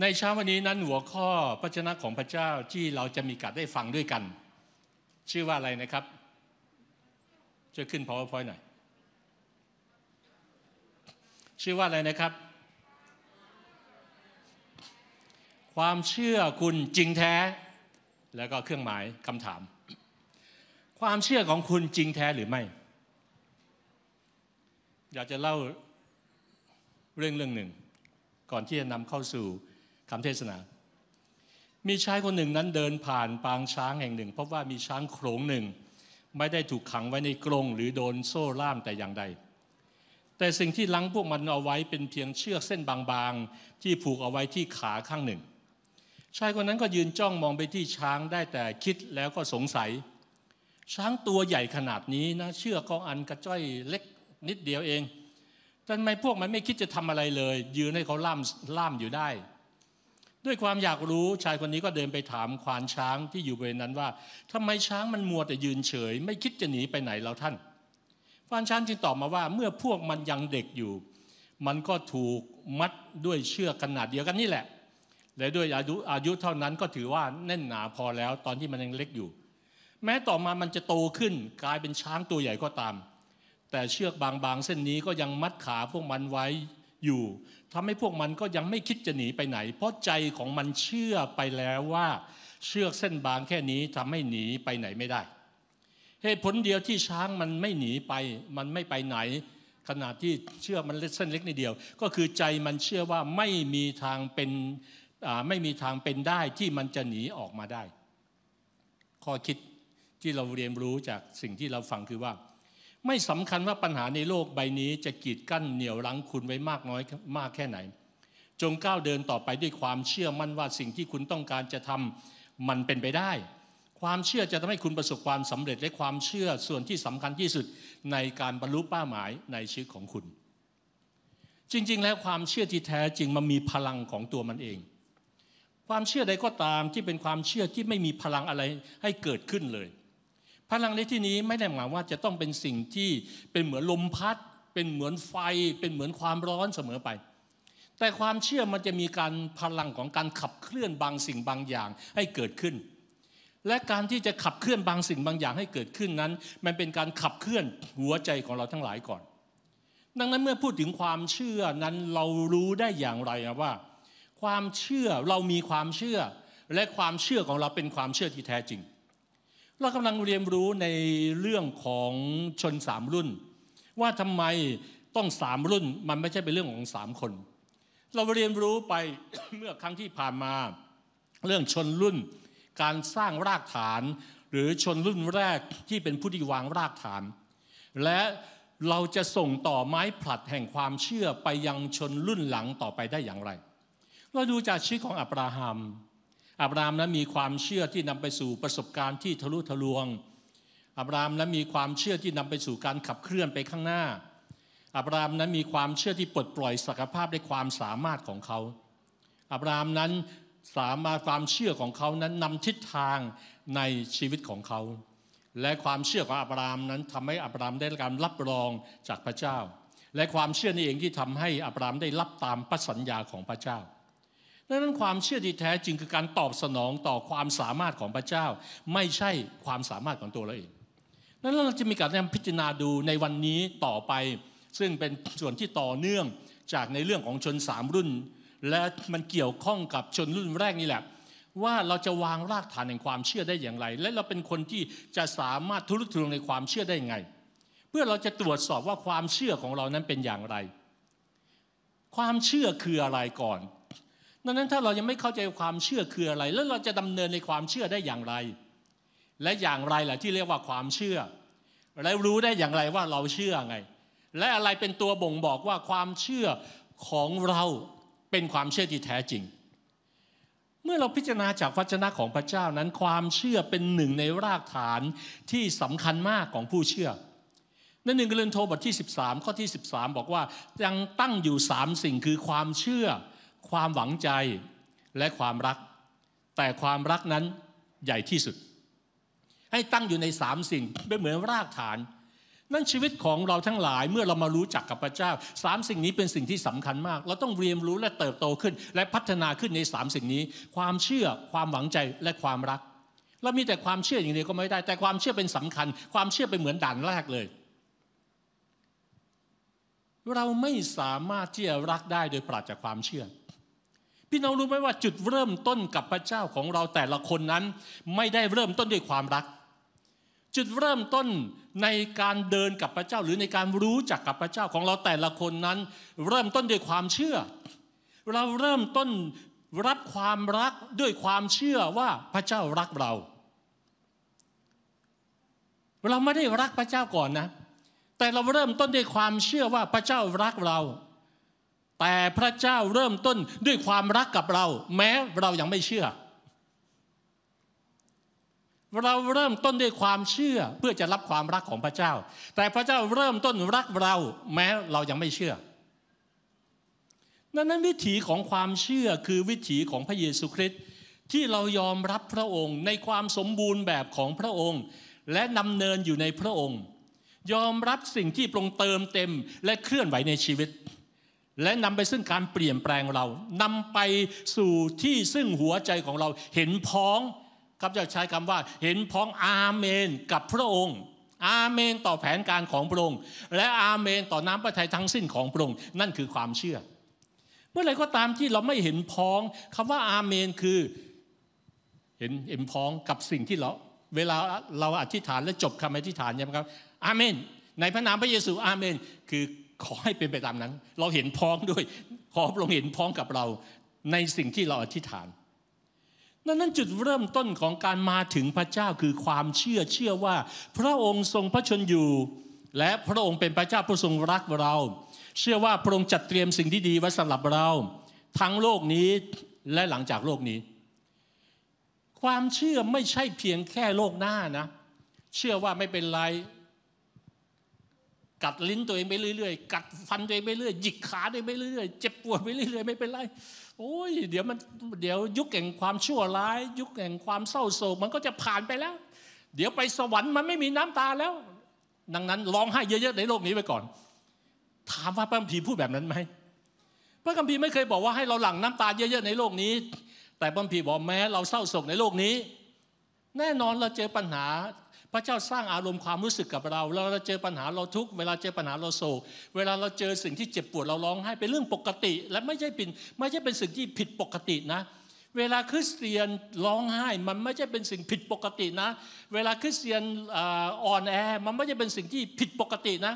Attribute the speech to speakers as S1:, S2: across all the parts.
S1: ในเช้าวันนี้นั้นหัวข้อพระชนะของพระเจ้าที่เราจะมีการได้ฟังด้วยกัน ชื่อว่าอะไรนะครับช่วยขึ้น powerpoint หน่อยชื่อว่าอะไรนะครับ ความเชื่อคุณจริงแท้ แล้วก็เครื่องหมายคำถาม ความเชื่อของคุณจริงแท้หรือไม่ อยากจะเล่าเรื่องเรื่องหนึ่ง ก่อนที่จะนำเข้าสู่คำเทศนามีชายคนหนึ่งนั้นเดินผ่านปางช้างแห่งหนึ่งพบว่ามีช้างโขลงหนึ่ง ไม่ได้ถูกขังไว้ในกรงหรือโดนโซ่ล่ามแต่อย่างใด แต่สิ่งที่ลังพวกมันเอาไว้เป็นเพียงเชือกเส้นบางๆ ที่ผูกเอาไว้ที่ขาข้างหนึ่ง ชายคนนั้นก็ยืนจ้องมองไปที่ช้างได้แต่คิดแล้วก็สงสัย ช้างตัวใหญ่ขนาดนี้นะ เชือกก็อันกระจ้อยเล็กนิดเดียวเองทำไมพวกมันไม่คิดจะทำอะไรเลย ยืนให้เขาล่ามล่ามอยู่ได้ด้วยความอยากรู้ชายคนนี้ก็เดินไปถามควานช้างที่อยู่บริเวณนั้นว่า ทำไมช้างมันมัวแต่ยืนเฉย ไม่คิดจะหนีไปไหนเราท่านควานช้างจึงตอบมาว่าเมื่อพวกมันยังเด็กอยู่ มันก็ถูกมัดด้วยเชือกขนาดเดียวกันนี่แหละ และด้วยอายุอายุเท่านั้นก็ถือว่าแน่นหนาพอแล้ว ตอนที่มันยังเล็กอยู่ แม้ต่อมามันจะโตขึ้น กลายเป็นช้างตัวใหญ่ก็ตาม แต่เชือกบางๆเส้นนี้ก็ยังมัดขาพวกมันไว้อยู่ทำให้พวกมันก็ยังไม่คิดจะหนีไปไหนเพราะใจของมันเชื่อไปแล้วว่า เชือกเส้นบางแค่นี้ทำให้หนีไปไหนไม่ได้เหตุผลเดียวที่ช้างมันไม่หนีไปมันไม่ไปไหน ขนาดที่เชื่อมันเล็กเส้นเล็กนิดเดียว ก็คือใจมันเชื่อว่าไม่มีทางเป็นไม่มีทางเป็นได้ที่มันจะหนีออกมาได้ ข้อคิดที่เราเรียนรู้จากสิ่งที่เราฟังคือว่าไม่สำคัญว่าปัญหาในโลกใบนี้จะกีดกั้นเหนี่ยวรั้งคุณไว้มากน้อยมากแค่ไหน จงก้าวเดินต่อไปด้วยความเชื่อมั่นว่าสิ่งที่คุณต้องการจะทำมันเป็นไปได้ ความเชื่อจะทำให้คุณประสบความสำเร็จและความเชื่อส่วนที่สำคัญที่สุดในการบรรลุเป้าหมายในชีวิตของคุณ จริงๆ แล้วความเชื่อที่แท้ จริงมันมีพลังของตัวมันเอง ความเชื่อใดก็ตามที่เป็นความเชื่อที่ไม่มีพลังอะไรให้เกิดขึ้นเลยพลังในที่นี้ไม่ได้หมายว่าจะต้องเป็นสิ่งที่เป็นเหมือนลมพัด เป็นเหมือนไฟเป็นเหมือนความร้อนเสมอไป แต่ความเชื่อมันจะมีการพลังของการขับเคลื่อนบางสิ่งบางอย่างให้เกิดขึ้น และการที่จะขับเคลื่อนบางสิ่งบางอย่างให้เกิดขึ้นนั้น มันเป็นการขับเคลื่อนหัวใจของเราทั้งหลายก่อนดังนั้นเมื่อพูดถึงความเชื่อนั้นเรารู้ได้อย่างไรว่า ความเชื่อเรามีความเชื่อและความเชื่อของเราเป็นความเชื่อที่แท้จริงเรากำลังเรียนรู้ในเรื่องของชนสามรุ่น ว่าทำไมต้องสามรุ่นมันไม่ใช่เป็นเรื่องของสามคน เราเรียนรู้ไปเมื่อครั้งที่ผ่านมา เรื่องชนรุ่น การสร้างรากฐานหรือชนรุ่นแรกที่เป็นผู้ที่วางรากฐาน และเราจะส่งต่อไม้ผลัดแห่งความเชื่อไปยังชนรุ่นหลังต่อไปได้อย่างไร เราดูจากชื่อของอับราฮัมอับรามนั้นมีความเชื่อที่นำไปสู่ประสบการณ์ที่ทะลุทะลวง อับรามนั้นมีความเชื่อที่นำไปสู่การขับเคลื่อนไปข้างหน้า อับรามนั้นมีความเชื่อที่ปลดปล่อยศักยภาพและความสามารถของเขา อับรามนั้นสามารถความเชื่อของเขานั้นนำทิศทางในชีวิตของเขา และความเชื่อของอับรามนั้นทำให้อับรามได้การรับรองจากพระเจ้า และความเชื่อนี่เองที่ทำให้อับรามได้รับตามพระสัญญาของพระเจ้าดังนั้นความเชื่อที่แท้จริงคือการตอบสนองต่อความสามารถของพระเจ้า ไม่ใช่ความสามารถของตัวเราเองดังนั้นเราจะมีการพิจารณาดูในวันนี้ต่อไป ซึ่งเป็นส่วนที่ต่อเนื่องจากในเรื่องของชนสามรุ่น และมันเกี่ยวข้องกับชนรุ่นแรกนี่แหละ ว่าเราจะวางรากฐานแห่งความเชื่อได้อย่างไร และเราเป็นคนที่จะสามารถทุรุทุรงในความเชื่อได้ยังไง เพื่อเราจะตรวจสอบว่าความเชื่อของเรานั้นเป็นอย่างไร ความเชื่อคืออะไรก่อนดังนั้นถ้าเรายังไม่เข้าใจความเชื่อคืออะไร แล้วเราจะดำเนินในความเชื่อได้อย่างไร และอย่างไรล่ะที่เรียกว่าความเชื่อและรู้ได้อย่างไรว่าเราเชื่อไงและอะไรเป็นตัวบ่งบอกว่าความเชื่อของเราเป็นความเชื่อที่แท้จริง เมื่อเราพิจารณาจากวจนะของพระเจ้านั้นความเชื่อเป็นหนึ่งในรากฐานที่สำคัญมากของผู้เชื่อในหนึ่งกรินโทบทที่ 13 ข้อที่13 บอกว่ายังตั้งอยู่3สิ่งคือความเชื่อความหวังใจและความรัก แต่ความรักนั้นใหญ่ที่สุด ให้ตั้งอยู่ในสามสิ่งเป็นเหมือนรากฐาน นั่นชีวิตของเราทั้งหลายเมื่อเรามารู้จักกับพระเจ้าสามสิ่งนี้เป็นสิ่งที่สำคัญมากเราต้องเรียนรู้และเติบโตขึ้น และพัฒนาขึ้นในสามสิ่งนี้ ความเชื่อความหวังใจและความรักเรามีแต่ความเชื่ออย่างเดียวก็ไม่ได้ แต่ความเชื่อเป็นสำคัญ ความเชื่อเป็นเหมือนด่านแรกเลย เราไม่สามารถที่จะรักได้โดยปราศจากความเชื่อพี่น้องรู้ไหมว่าจุดเริ่มต้นกับพระเจ้าของเราแต่ละคนนั้น ไม่ได้เริ่มต้นด้วยความรัก จุดเริ่มต้นในการเดินกับพระเจ้าหรือในการรู้จักกับพระเจ้าของเราแต่ละคนนั้น เริ่มต้นด้วยความเชื่อ เราเริ่มต้นรับความรักด้วยความเชื่อว่าพระเจ้ารักเรา เราไม่ได้รักพระเจ้าก่อนนะ แต่เราเริ่มต้นด้วยความเชื่อว่าพระเจ้ารักเราแต่พระเจ้าเริ่มต้นด้วยความรักกับเราแม้เรายังไม่เชื่อ เราเริ่มต้นด้วยความเชื่อเพื่อจะรับความรักของพระเจ้า แต่พระเจ้าเริ่มต้นรักเราแม้เรายังไม่เชื่อ นั้นวิถีของความเชื่อคือวิถีของพระเยซูคริสต์ที่เรายอมรับพระองค์ในความสมบูรณ์แบบของพระองค์ และนำเนินอยู่ในพระองค์ ยอมรับสิ่งที่ปรงเติมเต็ม และเคลื่อนไหวในชีวิตและนำไปซึ่งการเปลี่ยนแปลงเรานำไปสู่ที่ซึ่งหัวใจของเราเห็นพ้องครับจะใช้คำว่า เห็นพ้องอาเมนกับพระองค์ อาเมนต่อแผนการของพระองค์และอาเมนต่อน้ำพระทัยทั้งสิ้นของพระองค์ นั่นคือความเชื่อ เมื่อไรก็ตามที่เราไม่เห็นพ้องคำว่าอาเมนคือ เห็นเห็นพ้องกับสิ่งที่เรา เวลาเราอธิษฐานและจบคำอธิษฐานใช่ไหมครับ อาเมน ในพระนามพระเยซู อาเมนคือขอให้เป็นไปตามนั้น เราเห็นพ้องด้วย ขอพระองค์เห็นพ้องกับเราในสิ่งที่เราอธิษฐานนั่นจุดเริ่มต้นของการมาถึงพระเจ้าคือความเชื่อ เชื่อว่า พระองค์ทรงพระชนอยู่ และพระองค์เป็นพระเจ้าผู้ทรงรักเรา เชื่อว่าพระองค์จัดเตรียมสิ่งที่ดีไว้สำหรับเราทั้งโลกนี้และหลังจากโลกนี้ ความเชื่อไม่ใช่เพียงแค่โลกหน้านะ เชื่อว่าไม่เป็นไรกัดลิ้นตัวเองไปเรื่อยๆ กัดฟันตัวเองไปเรื่อยหยิกขาตัวเองไปเรื่อยๆ เจ็บปวดไปเรื่อยๆ ไม่เป็นไร โอ้ย เดี๋ยวมัน เดี๋ยวยุคแห่งความชั่วร้าย ยุคแห่งความเศร้าโศก มันก็จะผ่านไปแล้ว เดี๋ยวไปสวรรค์มันไม่มีน้ำตาแล้ว ดังนั้นร้องไห้เยอะๆในโลกนี้ไปก่อน ถามว่าพระคัมภีร์พูดแบบนั้นไหมพระคัมภีร์ไม่เคยบอกว่าให้เราหลั่งน้ำตาเยอะๆในโลกนี้ แต่พระคัมภีร์บอกแม้เราเศร้าโศกในโลกนี้ แน่นอนเราเจอปัญหาพระเจ้าสร้างอารมณ์ความรู้สึกกับเราเวลาเราเจอปัญหาเราทุกเวลาเจอปัญหาเราโศกเวลาเราเจอสิ่งที่เจ็บปวดเราร้องไห้เป็นเรื่องปกติและไม่ใช่เป็นไม่ใช่เป็นสิ่งที่ผิดปกตินะ เวลาคริสเตียนร้องไห้มันไม่ใช่เป็นสิ่งผิดปกตินะ เวลาคริสเตียนอ่อนแอมันไม่ใช่เป็นสิ่งที่ผิดปกตินะ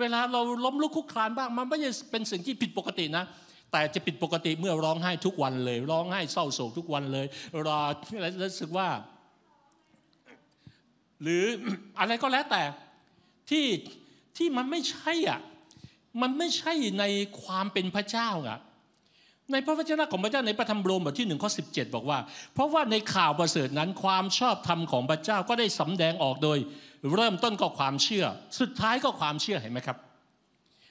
S1: เวลาเราล้มลุกคุกคลานบ้างมันไม่ใช่เป็นสิ่งที่ผิดปกตินะ แต่จะผิดปกติเมื่อร้องไห้ทุกวันเลยร้องไห้เศร้าโศกทุกวันเลยรอรู้สึกว่าหรืออะไรก็แล้วแต่ที่ที่มันไม่ใช่อ่ะมันไม่ใช่ในความเป็นพระเจ้าอ่ะในพระวจนะของพระเจ้าในพระธรรมโรมบทที่หนึ่งข้อสิบอกว่าเพราะว่าในข่าวประเสริฐนั้น ความชอบธรรมของพระเจ้าก็ได้สำแดงออกโดย เริ่มต้นก็ความเชื่อ สุดท้ายก็ความเชื่อเห็นไหมครับ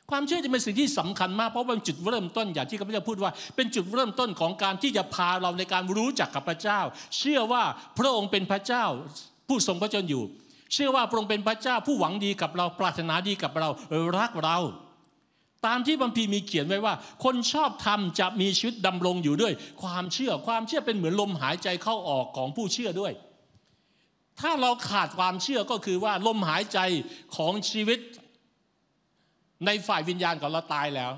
S1: ความเชื่อจะเป็นสิ่งที่สำคัญมาก เพราะว่าจุดเริ่มต้นอย่างที่พระเจ้าพูดว่าเป็นจุดเริ่มต้นของการที่จะพาเราในการรู้จักกับพระเจ้า เชื่อว่าพระองค์เป็นพระเจ้าผู้ทรงพระชนอยู่ เชื่อว่าพระองค์เป็นพระเจ้าผู้หวังดีกับเราปรารถนาดีกับเรารักเรา ตามที่บัมพีมีเขียนไว้ว่า คนชอบธรรมจะมีชีวิตดำรงอยู่ด้วย ความเชื่อความเชื่อเป็นเหมือนลมหายใจเข้าออกของผู้เชื่อด้วย ถ้าเราขาดความเชื่อก็คือว่าลมหายใจของชีวิตในฝ่ายวิญญาณของเราตายแล้ว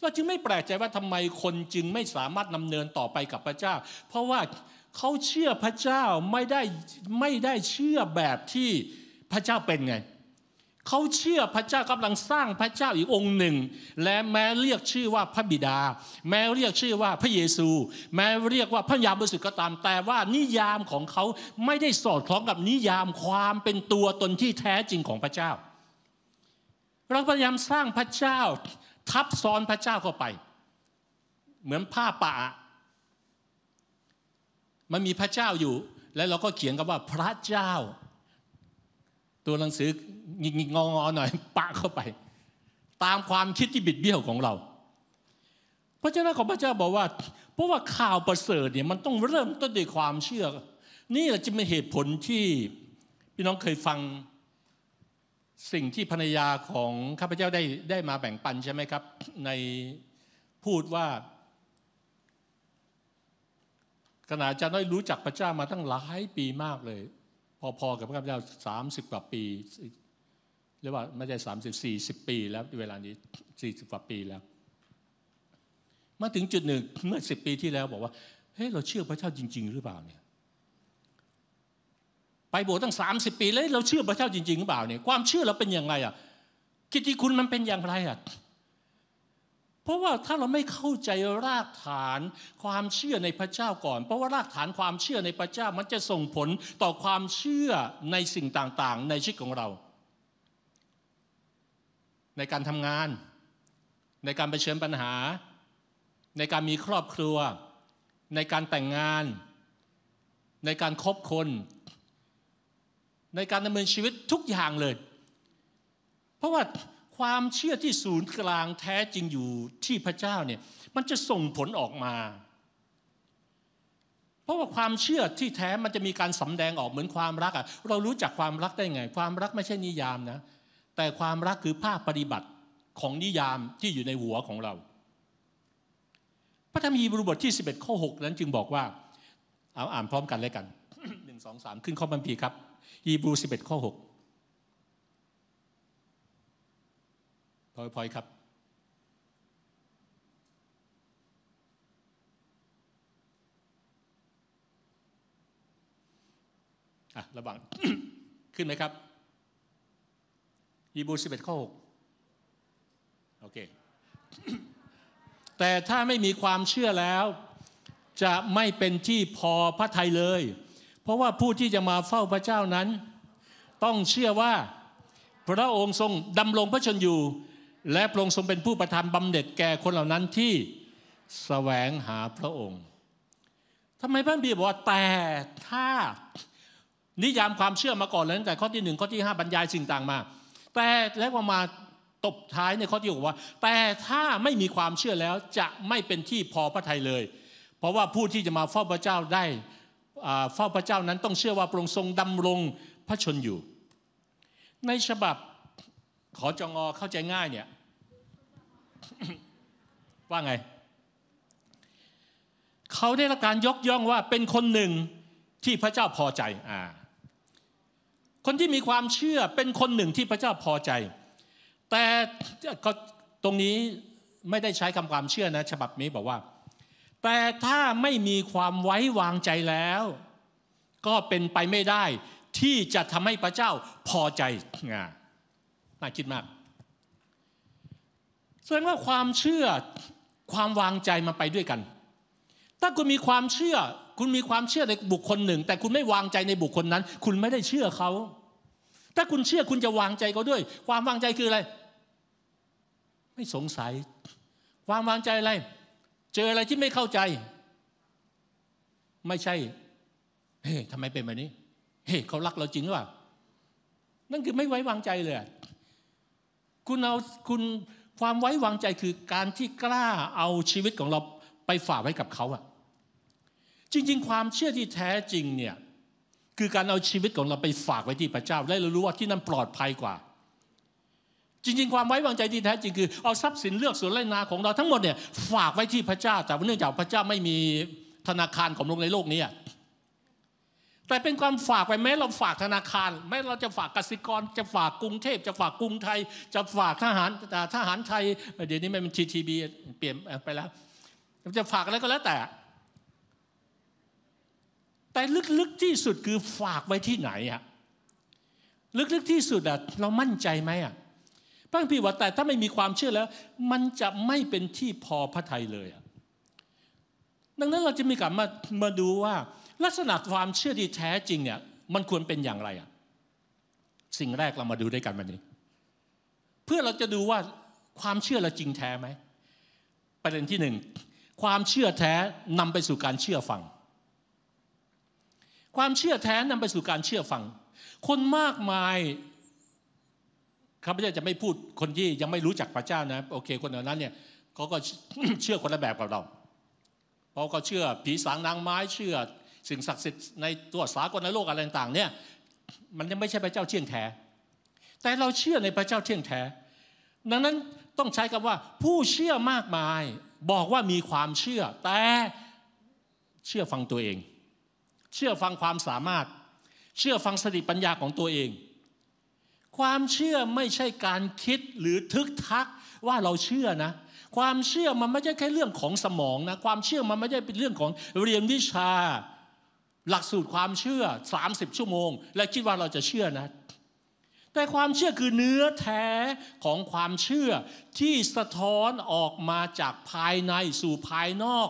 S1: เราจึงไม่แปลกใจว่าทำไมคนจึงไม่สามารถดำเนินต่อไปกับพระเจ้า เพราะว่าเขาเชื่อพระเจ้าไม่ได้ไม่ได้เชื่อแบบที่พระเจ้าเป็นไง เขาเชื่อพระเจ้ากำลังสร้างพระเจ้าอีกองค์หนึ่ง และแม้เรียกชื่อว่าพระบิดา แม้เรียกชื่อว่าพระเยซู แม้เรียกว่าพระยามบริสุทธิ์ก็ตามแต่ว่านิยามของเขาไม่ได้สอดคล้องกับนิยามความเป็นตัวตนที่แท้จริงของพระเจ้า เราพยายามสร้างพระเจ้า ทับซ้อนพระเจ้าเข้าไป เหมือนผ้าป่ามันมีพระเจ้าอยู่แล้วเราก็เขียนกับว่าพระเจ้า ตัวหนังสืองิกงองอหน่อยปะเข้าไป ตามความคิดที่บิดเบี้ยวของเราพระเจ้าของพระเจ้าบอกว่าเพราะว่าข่าวประเสริฐ เนี่ยมันต้องเริ่มต้นด้วยความเชื่อ นี่แหละจะเป็นเหตุผลที่พี่น้องเคยฟังสิ่งที่ภรรยาของข้าพเจ้าได้ได้มาแบ่งปันใช่ไหมครับ ในพูดว่าขณะอาจารย์น้อยรู้จักพระเจ้ามาตั้งหลายปีมากเลยพอๆกับพระเจ้าสามสิบกว่าปีเรียกว่าไม่ใช่สามสิบสี่สิบปีแล้วเวลานี้สี่สิบกว่าปีแล้วมาถึงจุดหนึ่งเมื่อสิบปีที่แล้วบอกว่าเฮ้ยเราเชื่อพระเจ้าจริง ๆ หรือเปล่าเนี่ยไปโบสถ์ตั้งสสามิบปีแล้วเราเชื่อพระเจ้าจริงๆหรือเปล่าเนี่ยความเชื่อเราเป็นอย่างไรอ่ะกิตติคุณมันเป็นอย่างไรอ่ะราะว่าถ้าเราไม่เข้าใจรากฐานความเชื่อในพระเจ้าก่อน เพราะว่ารากฐานความเชื่อในพระเจ้ามันจะส่งผลต่อความเชื่อในสิ่งต่าง ๆ ในชีวิตของเรา ในการทำงาน ในการไปเชิญปัญหา ในการมีครอบครัวในการแต่งงาน ในการครบคน ในการดำเนินชีวิตทุกอย่างเลย เพราะว่าความเชื่อที่ศูนย์กลางแท้จริงอยู่ที่พระเจ้าเนี่ยมันจะส่งผลออกมา เพราะว่าความเชื่อที่แท้มันจะมีการสำแดงออกเหมือนความรักอะเรารู้จักความรักได้ไง ความรักไม่ใช่นิยามนะแต่ความรักคือภาพปฏิบัติของนิยามที่อยู่ในหัวของเราพระธรรมฮีบรูบทที่ 11ข้อ6นั้นจึงบอกว่าเอาอ่านพร้อมกันเลยกัน 1 2 3 ขึ้นข้อบันพีครับฮีบรู 11ข้อ6 PowerPoint ครับ อ่ะ ระวางขึ้นไหมครับยีบู็ดข้อกโอเค แต่ถ้าไม่มีความเชื่อแล้ว จะไม่เป็นที่พอพระไทยเลย เพราะว่าผู้ที่จะมาเฝ้าพระเจ้านั้น ต้องเชื่อว่าพระองค์ทรงดำรงพระชนอยู่และพระองค์ทรงเป็นผู้ประทานบำเหน็จแก่คนเหล่านั้นที่สแสวงหาพระองค์ทำไมพระบีบอกว่า แต่ถ้านิยามความเชื่อมาก่อนเลยตั้งแต่ข้อที่หนึ่งข้อที่ห้าบรรยายสิ่งต่างมาแต่แล้วก็มาตบท้ายในข้อที่หกว่าแต่ถ้าไม่มีความเชื่อแล้วจะไม่เป็นที่พอพระทัยเลย เพราะว่าผู้ที่จะมาเฝ้าพระเจ้าได้เฝ้าพระเจ้านั้นต้องเชื่อว่าพระองค์ทรงดำรงพระชนอยู่ ในฉบับขอจงอเข้าใจง่ายเนี่ยว่าไงเขาได้รับการยกย่องว่า เป็นคนหนึ่งที่พระเจ้าพอใจอคนที่มีความเชื่อเป็นคนหนึ่งที่พระเจ้าพอใจ แต่ก็ตรงนี้ไม่ได้ใช้คำความเชื่อนะ ฉบับนี้บอกว่า แต่ถ้าไม่มีความไว้วางใจแล้ว ก็เป็นไปไม่ได้ ที่จะทำให้พระเจ้าพอใจงานน่าคิดมากแสดงว่าความเชื่อความวางใจมาไปด้วยกัน ถ้าคุณมีความเชื่อ คุณมีความเชื่อในบุคคลหนึ่ง แต่คุณไม่วางใจในบุคคลนั้น คุณไม่ได้เชื่อเขา ถ้าคุณเชื่อคุณจะวางใจเขาด้วย ความวางใจคืออะไร ไม่สงสัย วางวางใจอะไร เจออะไรที่ไม่เข้าใจ ไม่ใช่ เฮ้ทำไมเป็นแบบนี้ เฮ้เขารักเราจริงหรือเปล่า นั่นคือไม่ไว้วางใจเลยคุณเอาคุณความไว้วางใจคือการที่กล้าเอาชีวิตของเราไปฝากไว้กับเขาอะจริง ๆ ความเชื่อที่แท้จริงเนี่ยคือการเอาชีวิตของเราไปฝากไว้ที่พระเจ้าได้เรารู้ว่าที่นั่นปลอดภัยกว่า จริงๆความไว้วางใจที่แท้จริงคือเอาทรัพย์สินเลือกส่วนไรนาของเราทั้งหมดเนี่ยฝากไว้ที่พระเจ้า แต่เนื่องจากพระเจ้าไม่มีธนาคารของลงในโลกนี้แต่เป็นความฝากไปแม้เราฝากธนาคารแม้เราจะฝากกสิกร จะฝากกรุงเทพจะฝากกรุงไทย จะฝากทหารทหารไทย เดี๋ยวนี้มันทีทีบีเปลี่ยนไปแล้วจะฝากอะไรก็แล้วแต่ แต่ลึกๆที่สุดคือฝากไว้ที่ไหนอะลึกๆที่สุดอะเรามั่นใจไหมอะพะังพี่ว่าแต่ถ้าไม่มีความเชื่อแล้ว มันจะไม่เป็นที่พอพระไทยเลยอะดังนั้นเราจะมีกลับมามาดูว่าลักษณะความเชื่อที่แท้จริงเนี่ยมันควรเป็นอย่างไรอ่ะสิ่งแรกเรามาดูด้วยกันวันนี้ เพื่อเราจะดูว่าความเชื่อเราจริงแท้ไหมประเด็นที่หนึ่งความเชื่อแท้นำไปสู่การเชื่อฟัง ความเชื่อแท้นำไปสู่การเชื่อฟัง คนมากมายข้าพเจ้าจะไม่พูดคนที่ยังไม่รู้จักพระเจ้านะโอเคคนเหล่านั้นเนี่ยเขาก็เชื่อคนละแบบกับเราเพราะเขาเชื่อผีสางนางไม้เชื่อสิ่งศักดิ์สิทธิ์ในตัวสากลในโลกอะไรต่างๆเนี่ยมันยังไม่ใช่พระเจ้าเที่ยงแท้แต่เราเชื่อในพระเจ้าเที่ยงแท้ดังนั้นต้องใช้คำว่าผู้เชื่อมากมายบอกว่ามีความเชื่อ แต่เชื่อฟังตัวเอง เชื่อฟังความสามารถ เชื่อฟังสติปัญญาของตัวเอง ความเชื่อไม่ใช่การคิดหรือทึกทักว่าเราเชื่อนะ ความเชื่อมันไม่ใช่แค่เรื่องของสมองนะความเชื่อมันไม่ใช่เป็นเรื่องของเรียนวิชาหลักสูตรความเชื่อ 30 ชั่วโมง และคิดว่าเราจะเชื่อนะ แต่ความเชื่อคือเนื้อแท้ของความเชื่อที่สะท้อนออกมาจากภายในสู่ภายนอก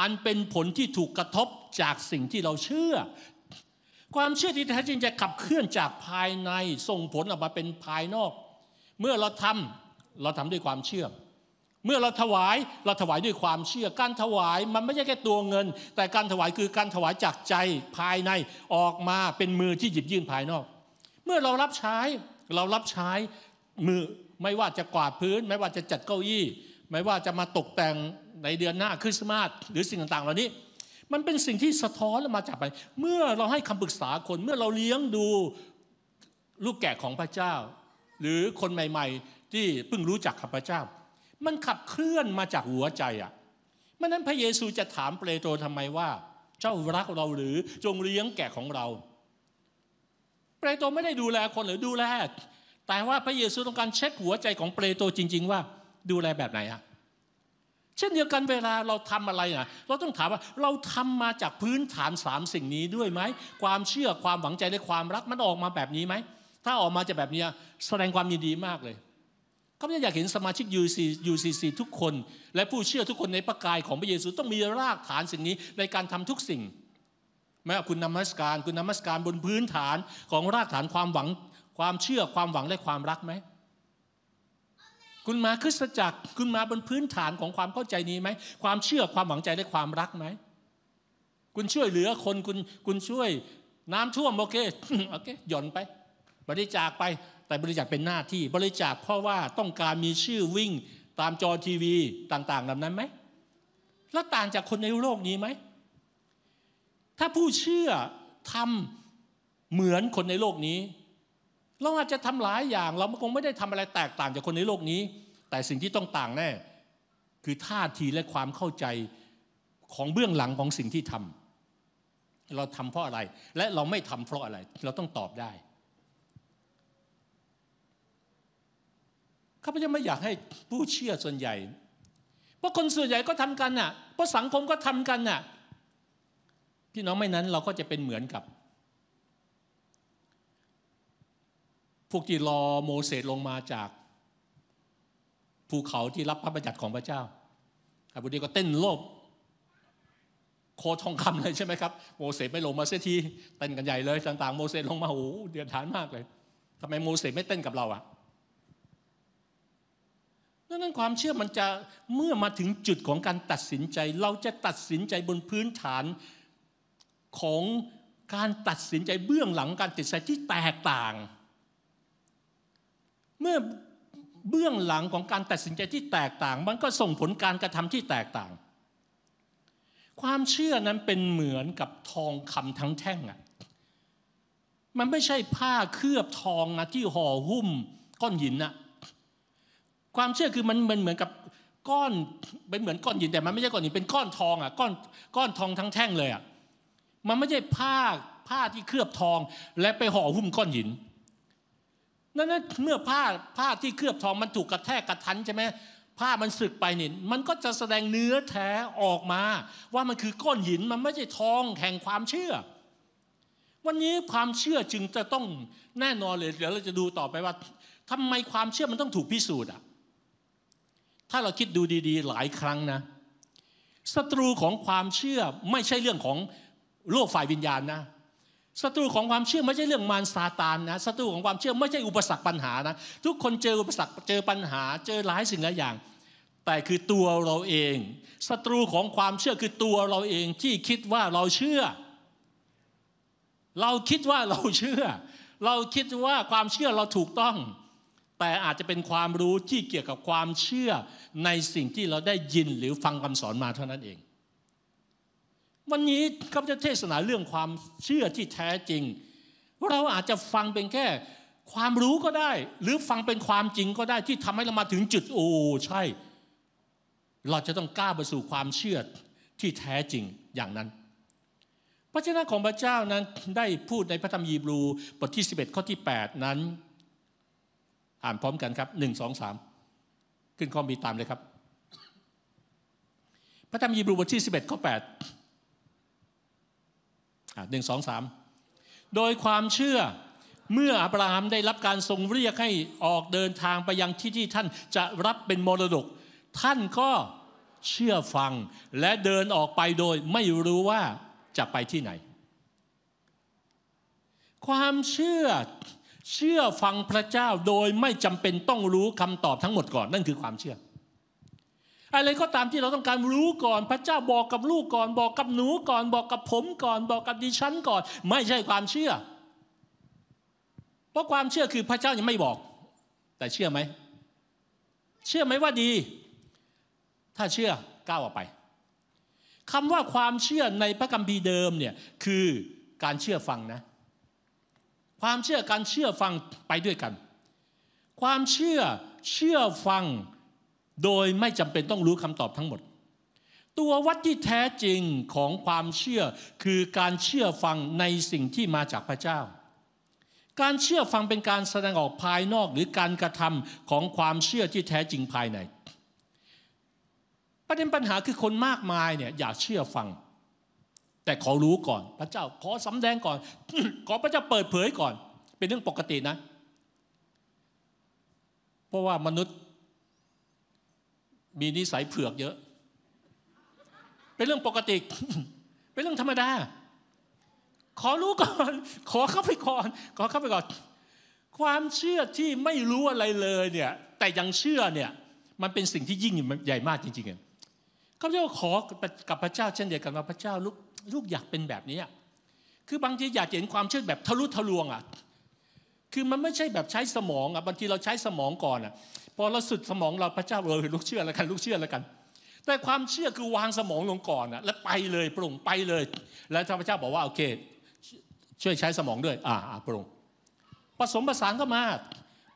S1: อันเป็นผลที่ถูกกระทบจากสิ่งที่เราเชื่อ ความเชื่อที่แท้จริงจะขับเคลื่อนจากภายใน ส่งผลออกมาเป็นภายนอก เมื่อเราทำเราทำด้วยความเชื่อเมื่อเราถวายเราถวายด้วยความเชื่อการถวาย มันไม่ใช่แค่ตัวเงิน แต่การถวายคือการถวายจากใจภายในออกมาเป็นมือที่หยิบยื่นภายนอก เมื่อเรารับใช้เรารับใช้มือไม่ว่าจะกวาดพื้นไม่ว่าจะจัดเก้าอี้ ไม่ว่าจะมาตกแต่งในเดือนหน้าคริสต์มาส หรือสิ่งต่างๆเหล่านี้ มันเป็นสิ่งที่สะท้อนมาจากไป เมื่อเราให้คำปรึกษาคนเมื่อเราเลี้ยงดูลูกแก่ของพระเจ้า หรือคนใหม่ ๆ ที่เพิ่งรู้จักขับพระเจ้ามันขับเคลื่อนมาจากหัวใจอ่ะมันนั้นพระเยซูจะถามเปโตรทำไมว่า เจ้ารักเราหรือจงเลี้ยงแก่ของเรา เปโตรไม่ได้ดูแลคนหรือดูแล แต่ว่าพระเยซูต้องการเช็คหัวใจของเปโตรจริง ๆ ว่าดูแลแบบไหนอะเช่นเดียวกันเวลาเราทำอะไรนะเราต้องถามว่าเราทำมาจากพื้นฐานสามสิ่งนี้ด้วยไหม ความเชื่อความหวังใจและความรักมันออกมาแบบนี้ไหม ถ้าออกมาจะแบบนี้ แสดงความยินดีมากเลยข้าพเจ้าอยากเห็นสมาชิก UCC ทุกคนและผู้เชื่อทุกคนในพระกายของพระเยซู ต้องมีรากฐานสิ่งนี้ในการทำทุกสิ่งแม้ว่าคุณนมัสการ คุณนมัสการบนพื้นฐานของรากฐานความหวัง ความเชื่อความหวังและความรักไหม คุณมาคริสตจักรคุณ มาบนพื้นฐานของความเข้าใจนี้ไหมความเชื่อความหวังใจและความรักไหม คุณช่วยเหลือคนคุณคุณช่วย น้ำท่วมโอเคโอเคหย่อนไปบริจาคไปแต่บริจาคเป็นหน้าที่บริจาคเพราะว่าต้องการมีชื่อวิ่งตามจอทีวีต่างๆแบบนั้นไหม แล้วต่างจากคนในโลกนี้ไหมถ้าผู้เชื่อทำเหมือนคนในโลกนี้ เราอาจจะทำหลายอย่าง เราคงไม่ได้ทำอะไรแตกต่างจากคนในโลกนี้ แต่สิ่งที่ต้องต่างแน่คือท่าทีและความเข้าใจของเบื้องหลังของสิ่งที่ทำเราทำเพราะอะไรและเราไม่ทำเพราะอะไรเราต้องตอบได้ข้าพเจ้าไม่อยากให้ผู้เชื่อส่วนใหญ่ เพราะคนส่วนใหญ่ก็ทำกันน่ะ เพราะสังคมก็ทำกันน่ะพี่น้องไม่นั้นเราก็จะเป็นเหมือนกับพวกที่รอโมเสสลงมาจาก ภูเขาที่รับพระบัญญัติของพระเจ้าอาบุดีก็เต้นโลบโคทองคำเลยใช่ไหมครับโมเสสไม่ลงมาเสียทีเต้นกันใหญ่เลย ต่างๆ โมเสสลงมาโอ้เดือดฐานมากเลยทำไมโมเสสไม่เต้นกับเราอะ่ะดังนั้นความเชื่อมันจะเมื่อมาถึงจุดของการตัดสินใจ เราจะตัดสินใจบนพื้นฐานของการตัดสินใจเบื้องหลังการตัดสินใจที่แตกต่าง เมื่อเบื้องหลังของการตัดสินใจที่แตกต่าง มันก็ส่งผลการกระทำที่แตกต่าง ความเชื่อนั้นเป็นเหมือนกับทองคำทั้งแท่งอ่ะมันไม่ใช่ผ้าเคลือบทองนะที่ห่อหุ้มก้อนหินอ่ะความเชื่อคือมันเหมือนกับก้อนเป็นเหมือนก้อนหินแต่ มันไม่ใช่ก้อนหินเป็นก้อนทองอ่ะก้อนก้อนทองทั้งแท่งเลยอ่ะมันไม่ใช่ผ้าผ้าที่เคลือบทองและไปห่อหุ้มก้อนหินนั้นเมื่อผ้าผ้าที่เคลือบทองมันถูกกระแทกกระทันใช่ไหมผ้ามันสึกไปเนี่ยมันก็จะแสดงเนื้อแท้ออกมา ว่ามันคือก้อนหิน มันไม่ใช่ทองแห่งความเชื่อ วันนี้ความเชื่อจึงจะต้องแน่นอนเลยเดี๋ยวเราจะดูต่อไปว่า ทำไมความเชื่อมันต้องถูกพิสูจน์อ่ะถ้าเราคิดดูดี ๆ หลายครั้งนะศัตรูของความเชื่อไม่ใช่เรื่องของโลกฝ่ายวิญญาณนะศัตรูของความเชื่อไม่ใช่เรื่องมารซาตานนะศัตรูของความเชื่อไม่ใช่อุปสรรคปัญหานะ ทุกคนเจออุปสรรคเจอปัญหา เจอหลายสิ่งหลายอย่าง แต่คือตัวเราเองศัตรูของความเชื่อคือตัวเราเอง ที่คิดว่าเราเชื่อ เราคิดว่าเราเชื่อ เราคิดว่าความเชื่อเราถูกต้องแต่อาจจะเป็นความรู้ที่เกี่ยวกับความเชื่อในสิ่งที่เราได้ยินหรือฟังคำสอนมาเท่านั้นเอง วันนี้ข้าพเจ้าเทศนาเรื่องความเชื่อที่แท้จริง เราอาจจะฟังเป็นแค่ ความรู้ก็ได้หรือฟังเป็นความจริงก็ได้ที่ทำให้เรามาถึงจุดโอ้ใช่ เราจะต้องกล้าไปสู่ความเชื่อที่แท้จริงอย่างนั้น พระเจ้าของพระเจ้านั้นได้พูดในพระธรรมยีบรูบทที่11ข้อที่8 นั้นอ่านพร้อมกันครับหนึ่งสองสามขึ้นข้อมีตามเลยครับ พระธรรมยีบรูบทที่สิบเอ็ดข้อแปดหนึ่งสองสามโดยความเชื่อเมื่ออับราฮัมได้รับการทรงเรียกให้ออกเดินทางไปยังที่ที่ท่านจะรับเป็นมรดก ท่านก็เชื่อฟังและเดินออกไปโดยไม่รู้ว่าจะไปที่ไหน ความเชื่อเชื่อฟังพระเจ้าโดยไม่จำเป็นต้องรู้คำตอบทั้งหมดก่อน นั่นคือความเชื่อ อะไรก็ตามที่เราต้องการรู้ก่อนพระเจ้าบอกกับลูกก่อนบอกกับหนูก่อนบอกกับผมก่อนบอกกับดิฉันก่อน ไม่ใช่ความเชื่อ เพราะความเชื่อคือพระเจ้ายังไม่บอก แต่เชื่อไหมเชื่อไหมว่าดี ถ้าเชื่อก้าวออกไปคำว่าความเชื่อในพระคัมภีร์เดิมเนี่ยคือการเชื่อฟังนะความเชื่อการเชื่อฟังไปด้วยกัน ความเชื่อเชื่อฟังโดยไม่จำเป็นต้องรู้คำตอบทั้งหมด ตัววัดที่แท้จริงของความเชื่อคือการเชื่อฟังในสิ่งที่มาจากพระเจ้า การเชื่อฟังเป็นการแสดงออกภายนอกหรือการกระทำของความเชื่อที่แท้จริงภายในประเด็นปัญหาคือคนมากมายเนี่ยอยากเชื่อฟังแต่ขอรู้ก่อนพระเจ้า ขอสำแดงก่อน ขอพระเจ้าเปิดเผยก่อน เป็นเรื่องปกตินะ เพราะว่ามนุษย์ มีนิสัยเผือก เยอะ เป็นเรื่องปกติ เป็นเรื่องธรรมดาขอรู้ก่อน ขอเข้าไปก่อนขอเข้าไปก่อน ความเชื่อที่ไม่รู้อะไรเลยเนี่ยแต่ยังเชื่อเนี่ยมันเป็นสิ่งที่ยิ่งใหญ่มากจริงๆขราพเจ้าขอกับพระเจ้าเช่นเดียวกันว่าพระเจ้าลูกลูกอยากเป็นแบบนี้ คือบางทีอยากเห็นความเชื่อแบบทะลุทะลวงอ่ะ คือมันไม่ใช่แบบใช้สมองอ่ะ บางทีเราใช้สมองก่อนอ่ะ พอเราสุดสมองเราพระเจ้าเออลูกเชื่อแล้วกันลูกเชื่อแล้วกัน แต่ความเชื่อคือวางสมองลงก่อนอ่ะแล้วไปเลยปรุงไปเลย แล้วพระเจ้าบอกว่าโอเคช่วยใช้สมองด้วยอ่าปรุงผสมผสานก็มา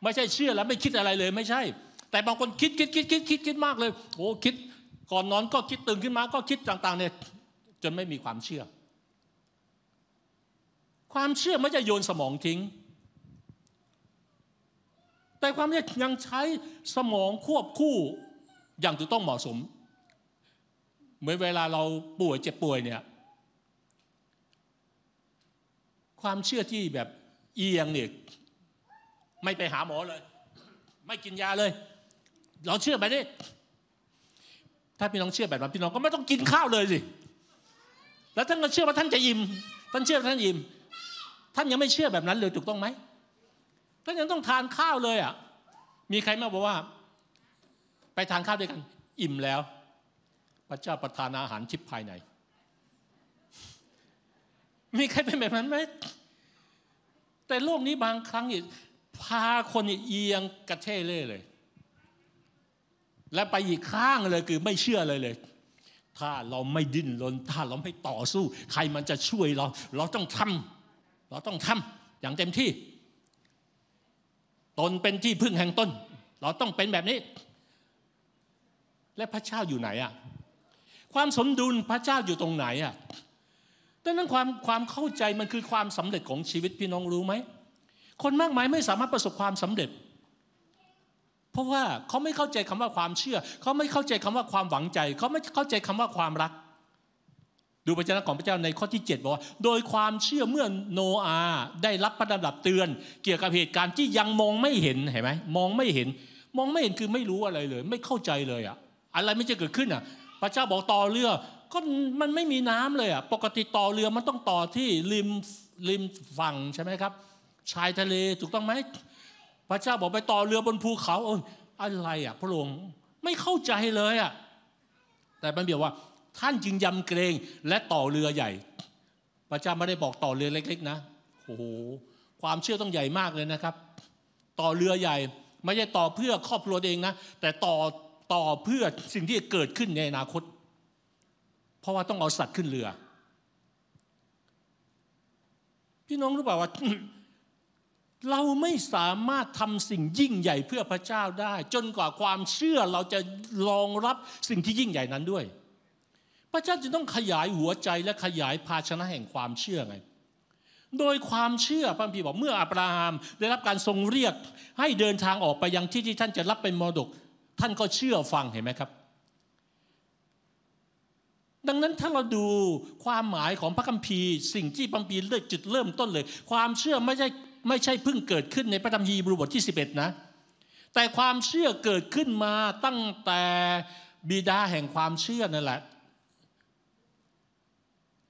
S1: ไม่ใช่เชื่อแล้วไม่คิดอะไรเลยไม่ใช่ แต่บางคนคิดคิดคิดคิดคิดคิดมากเลย โอ้คิดก่อนนอนก็คิดตื่นขึ้นมาก็คิดต่าง ๆเนี่ยจนไม่มีความเชื่อ ความเชื่อไม่จะโยนสมองทิ้ง แต่ความเชื่อยังใช้สมองควบคู่อย่างถูกต้องเหมาะสม เหมือนเวลาเราป่วยเจ็บป่วยเนี่ย ความเชื่อที่แบบเอียงเนี่ยไม่ไปหาหมอเลย ไม่กินยาเลย เราเชื่อไปดิถ้าพี่น้องเชื่อแบบนั้นพี่น้องก็ไม่ต้องกินข้าวเลยสิแล้วท่านก็เชื่อว่าท่านจะอิ่ม ท่านเชื่อท่านอิ่ม ท่านยังไม่เชื่อแบบนั้นเลยถูกต้องไหมท่านยังต้องทานข้าวเลยอ่ะ มีใครมาบอกว่า ไปทานข้าวด้วยกันอิ่มแล้ว พระเจ้าประทานอาหารชิปภายใน มีใครเป็นแบบนั้นไหมแต่โลกนี้บางครั้งพาคนเอียงกระเท่เล่เลย และไปอีกข้างเลยคือไม่เชื่อเลยเลยถ้าเราไม่ดิ้นรนถ้าเราไม่ต่อสู้ ใครมันจะช่วยเรา เราต้องทำเราต้องทำอย่างเต็มที่ ตนเป็นที่พึ่งแห่งตนเราต้องเป็นแบบนี้ และพระเจ้าอยู่ไหนอะความสมดุลพระเจ้าอยู่ตรงไหนอะดังนั้นความความเข้าใจมันคือความสำเร็จของชีวิตพี่น้องรู้ไหมคนมากมายไม่สามารถประสบความสำเร็จเพราะว่าเขาไม่เข้าใจคำว่าความเชื่อ เขาไม่เข้าใจคำว่าความหวังใจเขาไม่เข้าใจคำว่าความรัก ดูพระเจ้าของพระเจ้าในข้อที่7บอกว่า โดยความเชื่อเมื่อโนอาได้รับประดับับเตือน เกี่ยวกับเหตุการณ์ที่ยังมองไม่เห็นเห็นไหมมองไม่เห็น มองไม่เห็นคือไม่รู้อะไรเลย ไม่เข้าใจเลยอ่ะ อะไรไม่จะเกิดขึ้นอ่ะ พระเจ้าบอกต่อเรือก็มันไม่มีน้ำเลยอ่ะ ปกติต่อเรือมันต้องต่อที่ริมริมฝั่งใช่ไหมครับ ชายทะเลถูกต้องไหมพระเจ้าบอกไปต่อเรือบนภูเขาโอ้ยอะไรอ่ะพระองค์ไม่เข้าใจเลยอ่ะแต่มันเบียวว่าท่านจึงยำเกรงและต่อเรือใหญ่ พระเจ้าไม่ได้บอกต่อเรือเล็ก ๆนะโอ้โหความเชื่อต้องใหญ่มากเลยนะครับ ต่อเรือใหญ่ ไม่ใช่ต่อเพื่อครอบครัวเองนะ แต่ต่อต่อเพื่อสิ่งที่เกิดขึ้นในอนาคต เพราะว่าต้องเอาสัตว์ขึ้นเรือ พี่น้องรู้เปล่าว่าเราไม่สามารถทำสิ่งยิ่งใหญ่เพื่อพระเจ้าได้ จนกว่าความเชื่อเราจะรองรับสิ่งที่ยิ่งใหญ่นั้นด้วย พระเจ้าจะต้องขยายหัวใจและขยายภาชนะแห่งความเชื่อไงโดยความเชื่อพระพีบอกเมื่ออับราฮัมได้รับการทรงเรียกให้เดินทางออกไปยังที่ที่ท่านจะรับเป็นมรดก ท่านก็เชื่อฟังเห็นไหมครับ ดังนั้นถ้าเราดูความหมายของพระคัมภีร์สิ่งที่พระคัมภีร์เลือกจุดเริ่มต้นเลย ความเชื่อไม่ใช่ไม่ใช่เพิ่งเกิดขึ้นในพระธรรมยีบรูบทที่11นะ แต่ความเชื่อเกิดขึ้นมาตั้งแต่บิดาแห่งความเชื่อนั่นแหละ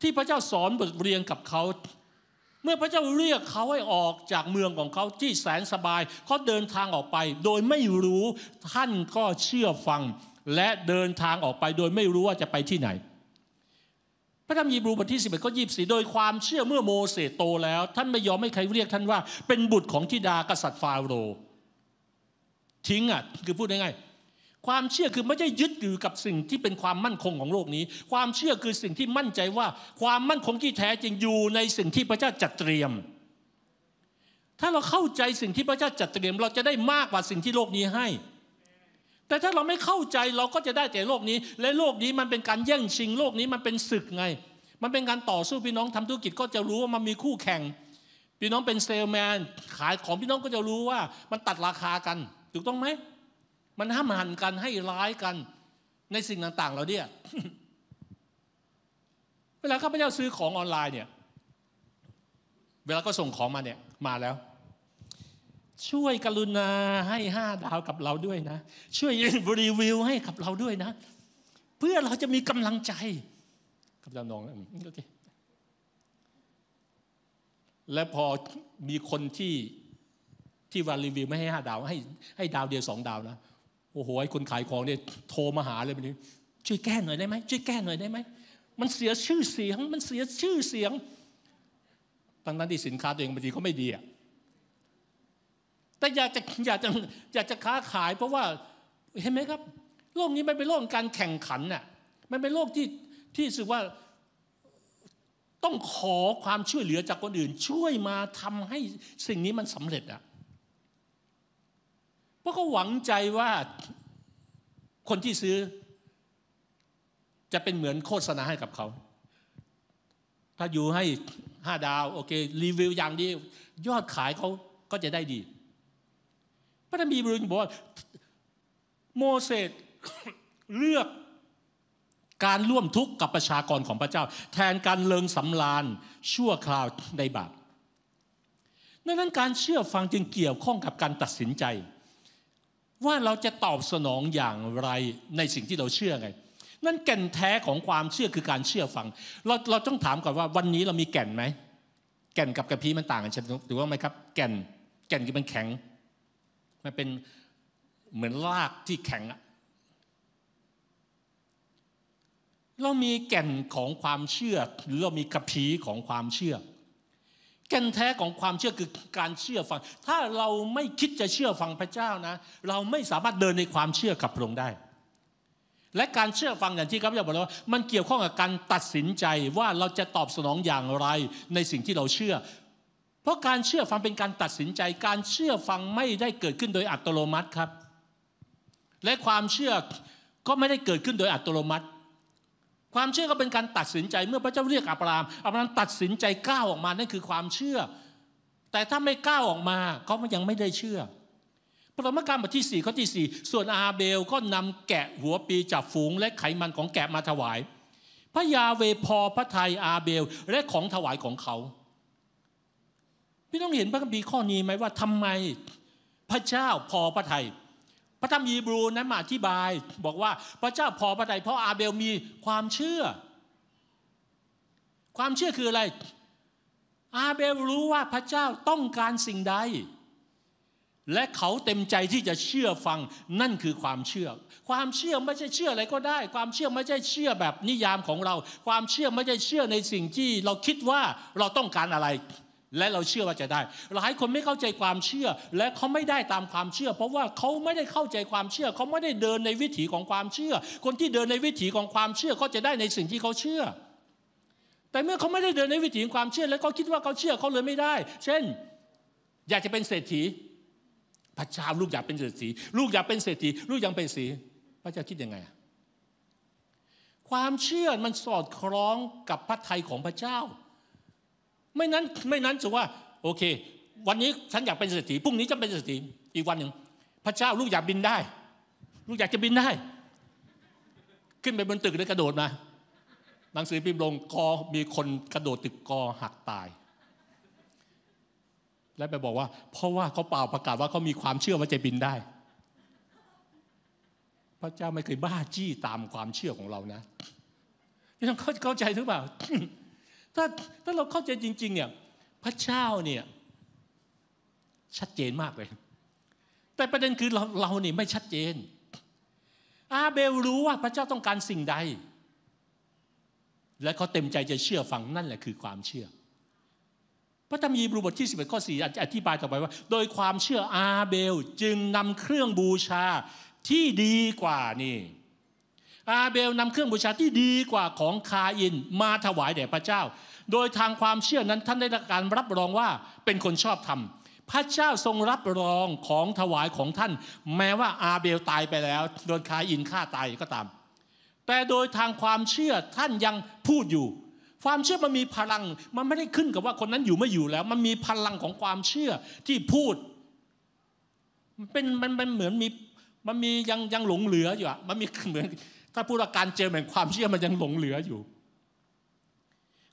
S1: ที่พระเจ้าสอนบทเรียนกับเขา เมื่อพระเจ้าเรียกเขาให้ออกจากเมืองของเขาที่แสนสบายเขาเดินทางออกไป โดยไม่รู้ท่านก็เชื่อฟังและเดินทางออกไป โดยไม่รู้ว่าจะไปที่ไหนพระธรรมยีบรูบทที่11ก็ยีบสีโดย ความเชื่อเมื่อโมเสสโตแล้ว ท่านไม่ยอมให้ใครเรียกท่านว่า เป็นบุตรของทิดากษัตริย์ฟาโรทิ้งอ่ะคือพูดง่ายๆความเชื่อคือไม่ใช่ยึดอยู่กับสิ่งที่เป็นความมั่นคงของโลกนี้ ความเชื่อคือสิ่งที่มั่นใจว่าความมั่นคงที่แท้จริงอยู่ในสิ่งที่พระเจ้าจัดเตรียม ถ้าเราเข้าใจสิ่งที่พระเจ้าจัดเตรียม เราจะได้มากกว่าสิ่งที่โลกนี้ให้แต่ถ้าเราไม่เข้าใจเราก็จะได้แต่โลกนี้ และโลกนี้มันเป็นการแย่งชิงโลกนี้มันเป็นศึกไง มันเป็นการต่อสู้พี่น้องทำธุรกิจก็จะรู้ว่ามันมีคู่แข่งพี่น้องเป็นเซลแมนขายของพี่น้องก็จะรู้ว่ามันตัดราคากันถูกต้องไหมมันห้ามหันกันให้ร้ายกัน ในสิ่งต่างๆ เราเนี่ยเวลาข้าพเจ้าซื้อของออนไลน์เนี่ยเวลาก็ส่งของมาเนี่ยมาแล้วช่วยกรุณาให้ห้าดาวกับเราด้วยนะ ช่วยรีวิวให้กับเราด้วยนะ เพื่อเราจะมีกำลังใจ กับเราน้องโอเคและพอมีคนที่ที่วันรีวิวไม่ให้ห้าดาว ให้ ให้ดาวเดียวสองดาวนะโอ้โหไอ้คนขายของเนี่ยโทรมาหาเลยแบบนี้ช่วยแก้หน่อยได้ไหมช่วยแก้หน่อยได้ไหม มันเสียชื่อเสียงมันเสียชื่อเสียงตั้งนั้นที่สินค้าตัวเองบางทีก็ไม่ดีอ่ะแต่อยากจะอยากจะอยากจะค้าขาย เพราะว่าเห็นไหมครับ โลกนี้มันเป็นโลกการแข่งขันน่ะมันเป็นโลกที่ที่สึกว่าต้องขอความช่วยเหลือจากคนอื่น ช่วยมาทำให้สิ่งนี้มันสำเร็จอ่ะเพราะเขาหวังใจว่าคนที่ซื้อ จะเป็นเหมือนโฆษณาให้กับเขาถ้าอยู่ให้ห้าดาว โอเครีวิวอย่างดียอดขายเขาก็จะได้ดีพระธรรมบีบรูญบอกว่าโมเสสเลือกการร่วมทุกข์กับประชากรของพระเจ้า แทนการเลิงสำรานชั่วคราวในบาปดังนั้นการเชื่อฟังจึงเกี่ยวข้องกับการตัดสินใจ ว่าเราจะตอบสนองอย่างไรในสิ่งที่เราเชื่อไงนั่นแก่นแท้ของความเชื่อคือการเชื่อฟัง เราเราต้องถามก่อนว่าวันนี้เรามีแก่นไหมแก่นกับกระพี้มันต่างกันใช่หรือว่าไหมครับ แก่นแก่นคือมันแข็งมันเป็นเหมือนรากที่แข็งอะเรามีแก่นของความเชื่อหรือเรามีกระพีของความเชื่อ แก่นแท้ของความเชื่อคือการเชื่อฟัง ถ้าเราไม่คิดจะเชื่อฟังพระเจ้านะ เราไม่สามารถเดินในความเชื่อกับพระองค์ได้ และการเชื่อฟังอย่างที่ครับอยากบอกว่ามันเกี่ยวข้องกับการตัดสินใจว่าเราจะตอบสนองอย่างไรในสิ่งที่เราเชื่อเพราะการเชื่อฟังเป็นการตัดสินใจ การเชื่อฟังไม่ได้เกิดขึ้นโดยอัตโนมัติครับ และความเชื่อก็ไม่ได้เกิดขึ้นโดยอัตโนมัติ ความเชื่อก็เป็นการตัดสินใจเมื่อพระเจ้าเรียกอับรามอับรามตัดสินใจก้าวออกมานั่นคือความเชื่อ แต่ถ้าไม่ก้าวออกมาเขายังไม่ได้เชื่อพระธรรมการบทที่4ข้อที่4ส่วนอาเบลก็นำแกะหัวปีจากฝูงและไขมันของแกะมาถวาย พระยาเวพอพระทัยอาเบลและของถวายของเขาพี่ต้องเห็นพระคัมภีร์ข้อนี้ไหมว่าทำไมพระเจ้าพอพระทยัยพระธรรมยีบรูนั้นมาอธิบาย บอกว่าพระเจ้าพอพระทัยเพราะอาเบลมีความเชื่อ ความเชื่อคืออะไร อาเบลรู้ว่าพระเจ้าต้องการสิ่งใดและเขาเต็มใจที่จะเชื่อฟังนั่นคือความเชื่อความเชื่อไม่ใช่เชื่ออะไรก็ได้ ความเชื่อไม่ใช่เชื่อแบบนิยามของเรา ความเชื่อไม่ใช่เชื่อในสิ่งที่ เราคิดว่าเราต้องการอะไรและเราเชื่อว่าจะได้ หลายคนไม่เข้าใจความเชื่อ และเขาไม่ได้ตามความเชื่อ เพราะว่าเขาไม่ได้เข้าใจความเชื่อเขาไม่ได้เดินในวิถีของความเชื่อ คนที่เดินในวิถีของความเชื่อเขาจะได้ในสิ่งที่เขาเชื่อ แต่เมื่อเขาไม่ได้เดินในวิถีของความเชื่อ และเขาคิดว่าเขาเชื่อเขาเลยไม่ได้ เช่น อยากจะเป็นเศรษฐีพระเจ้าลูกอยากเป็นเศรษฐี ลูกอยากเป็นเศรษฐี ลูกยังเป็นสศรีพระเจ้าคิดยังไงความเชื่อมันสอดคล้องกับพระทัยของพระเจ้าไม่นั้นไม่นั้นสะว่าโอเค วันนี้ฉันอยากเป็นเศรษฐีพรุ่งนี้จะเป็นเศรษฐีอีกวันหนึ่งพระเจ้าลูกอยากบินได้ ลูกอยากจะบินได้ขึ้นไปบนตึกแล้วกระโดดมาหนังสือพิมพ์ลงกอมีคนกระโดดตึกกอหักตาย และไปบอกว่า เพราะว่าเขาเปล่าประกาศว่าเขามีความเชื่อว่าจะบินได้ พระเจ้าไม่เคยบ้าจี้ตามความเชื่อของเรานะยัางเข้าใจหรือเปล่าถ้าถ้าเราเข้าใจจริงๆเนี่ยพระเจ้าเนี่ยชัดเจนมากเลยแต่ประเด็นคือเราเราเนี่ยไม่ชัดเจน อาเบลรู้ว่าพระเจ้าต้องการสิ่งใด และเขาเต็มใจจะเชื่อฟังนั่นแหละคือความเชื่อ พระธรรมยีบรูบทที่ 11ข้อ4อธิบายต่อไปว่า โดยความเชื่ออาเบลจึงนำเครื่องบูชาที่ดีกว่านี่อาเบลนำเครื่องบูชาที่ดีกว่าของคาอิน มาถวายแด่พระเจ้า โดยทางความเชื่อนั้นท่านได้รับการรับรองว่าเป็นคนชอบธรรม พระเจ้าทรงรับรองของถวายของท่าน แม้ว่าอาเบลตายไปแล้วโดนคาอินฆ่าตายก็ตาม แต่โดยทางความเชื่อท่านยังพูดอยู่ ความเชื่อมันมีพลังมันไม่ได้ขึ้นกับว่าคนนั้นอยู่ไม่อยู่แล้ว มันมีพลังของความเชื่อที่พูดมันเป็นมันเหมือนมีมันมียังยังหลงเหลืออยู่อะมันมีเหมือนถ้าพูดว่าการเจอมแห่งความเชื่อมันยังหลงเหลืออยู่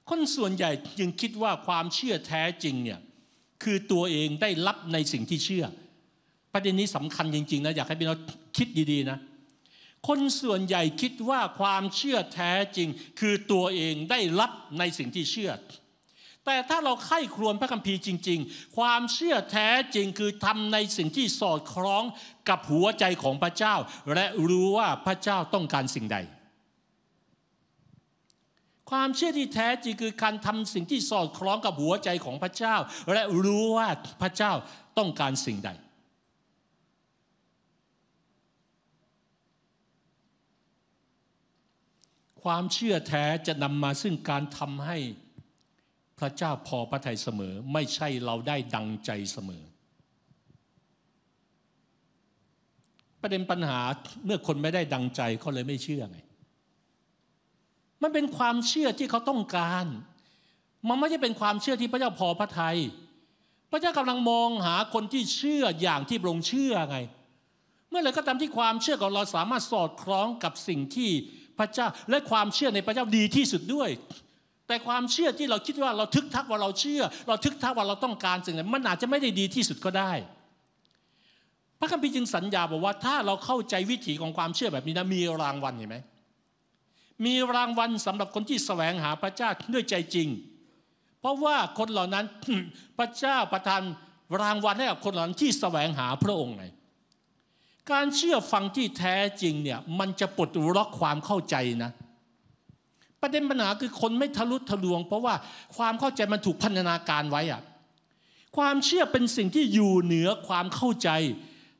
S1: คนส่วนใหญ่จึงคิดว่าความเชื่อแท้จริงเนี่ยคือตัวเองได้รับในสิ่งที่เชื่อประเด็นนี้สำคัญจริงๆนะอยากให้พี่น้องคิดดีๆนะคนส่วนใหญ่คิดว่าความเชื่อแท้จริง คือตัวเองได้รับในสิ่งที่เชื่อแต่ถ้าเราไข้ครวญพระคัมภีร์จริง ๆ ความเชื่อแท้จริงคือทำในสิ่งที่สอดคล้องกับหัวใจของพระเจ้า และรู้ว่าพระเจ้าต้องการสิ่งใด ความเชื่อที่แท้จริงคือการทำสิ่งที่สอดคล้องกับหัวใจของพระเจ้า และรู้ว่าพระเจ้าต้องการสิ่งใด ความเชื่อแท้จะนำมาซึ่งการทำให้พระเจ้าพอพระทัยเสมอไม่ใช่เราได้ดังใจเสมอ ประเด็นปัญหาเมื่อคนไม่ได้ดังใจเขาเลยไม่เชื่อไงมันเป็นความเชื่อที่เขาต้องการมันไม่ใช่เป็นความเชื่อที่พระเจ้าพอพระทยัยพระเจ้ากำลังมองหาคนที่เชื่ออย่างที่ปรงเชื่อไง เมื่อไรก็ตามที่ความเชื่อของเราสามารถสอดคล้องกับสิ่งที่พระเจ้าและความเชื่อในพระเจ้าดีที่สุดด้วยแต่ความเชื่อที่เราคิดว่าเราทึกทักว่าเราเชื่อ เราทึกทักว่าเราต้องการสิ่งนั้นมันอาจจะไม่ได้ดีที่สุดก็ได้ พระคัมภีร์จึงสัญญาบอกว่า ถ้าเราเข้าใจวิถีของความเชื่อแบบนี้นะมีรางวัลเห็นไหมมีรางวัลสำหรับคนที่แสวงหาพระเจ้าด้วยใจจริง เพราะว่าคนเหล่านั้นพระเจ้าประทานรางวัลให้กับคนเหล่านั้นที่แสวงหาพระองค์ไงการเชื่อฟังที่แท้จริงเนี่ยมันจะปลดล็อกความเข้าใจนะประเด็นปัญหาคือคนไม่ทะลุทะลวงเพราะว่าความเข้าใจมันถูกพันนาการไว้อะความเชื่อเป็นสิ่งที่อยู่เหนือความเข้าใจ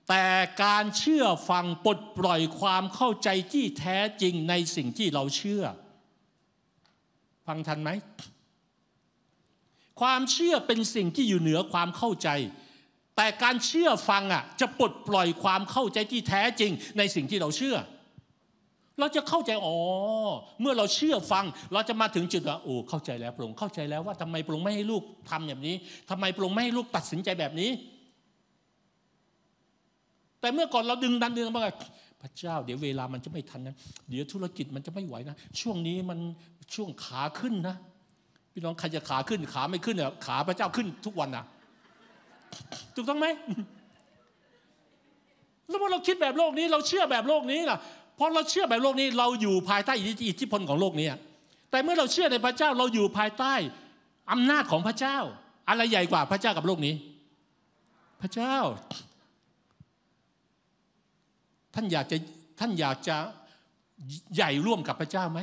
S1: แต่การเชื่อฟังปลดปล่อยความเข้าใจที่แท้จริงในสิ่งที่เราเชื่อ ฟังทันไหมความเชื่อเป็นสิ่งที่อยู่เหนือความเข้าใจ แต่การเชื่อฟังอ่ะจะปลดปล่อยความเข้าใจที่แท้จริง ในสิ่งที่เราเชื่อเราจะเข้าใจอ๋อเมื่อเราเชื่อฟัง เราจะมาถึงจุดว่าโอ้เข้าใจแล้วพระองค์เข้าใจแล้วว่าทำไมพระองค์ไม่ให้ลูกทำแบบนี้ ทำไมพระองค์ไม่ให้ลูกตัดสินใจแบบนี้ แต่เมื่อก่อนเราดึงดันดึงมาพระเจ้า เดี๋ยวเวลามันจะไม่ทันนะเดี๋ยวธุรกิจมันจะไม่ไหวนะ ช่วงนี้มันช่วงขาขึ้นนะพี่น้องใครจะขาขึ้นขาไม่ขึ้นเนี่ยขาพระเจ้าขึ้นทุกวันนะถูกต้องไหมแล้ว่อเราคิดแบบโลกนี้ เราเชื่อแบบโลกนี้ล่ะพราะเราเชื่อแบบโลกนี้ เราอยู่ภายใต้อิทธิพลของโลกนี้ แต่เมื่อเราเชื่อในพระเจ้าเราอยู่ภายใต้อำนาจของพระเจ้า อะไรใหญ่กว่าพระเจ้ากับโลกนี้ พระเจ้า ท่านอยากจะท่านอยากจะ ใหญ่ร่วมกับพระเจ้าไหม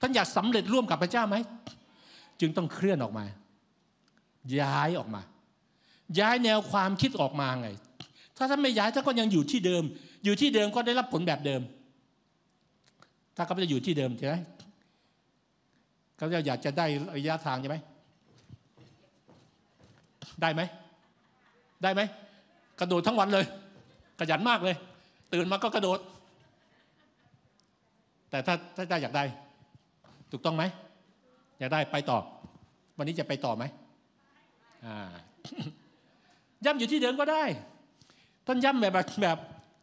S1: ท่านอยากสำเร็จร่วมกับพระเจ้าไหม จึงต้องเคลื่อนออกมา ย้ายออกมา ย้ายแนวความคิดออกมาไง ถ้าท่านไม่ย้ายท่านก็ยังอยู่ที่เดิมอยู่ที่เดิมก็ได้รับผลแบบเดิม ถ้าเขาจะอยู่ที่เดิมใช่ไหมเขาจะอยากจะได้ระยะทางใช่ไหม ได้ไหม ได้ไหม กระโดดทั้งวันเลยขยันมากเลย ตื่นมาก็กระโดด แต่ถ้าถ้าได้อยากได้ ถูกต้องไหมอยากได้ไปต่อ วันนี้จะไปต่อไหมอ่า ย่ำอยู่ที่เดิมก็ได้ ท่านย่ำแบบแบบ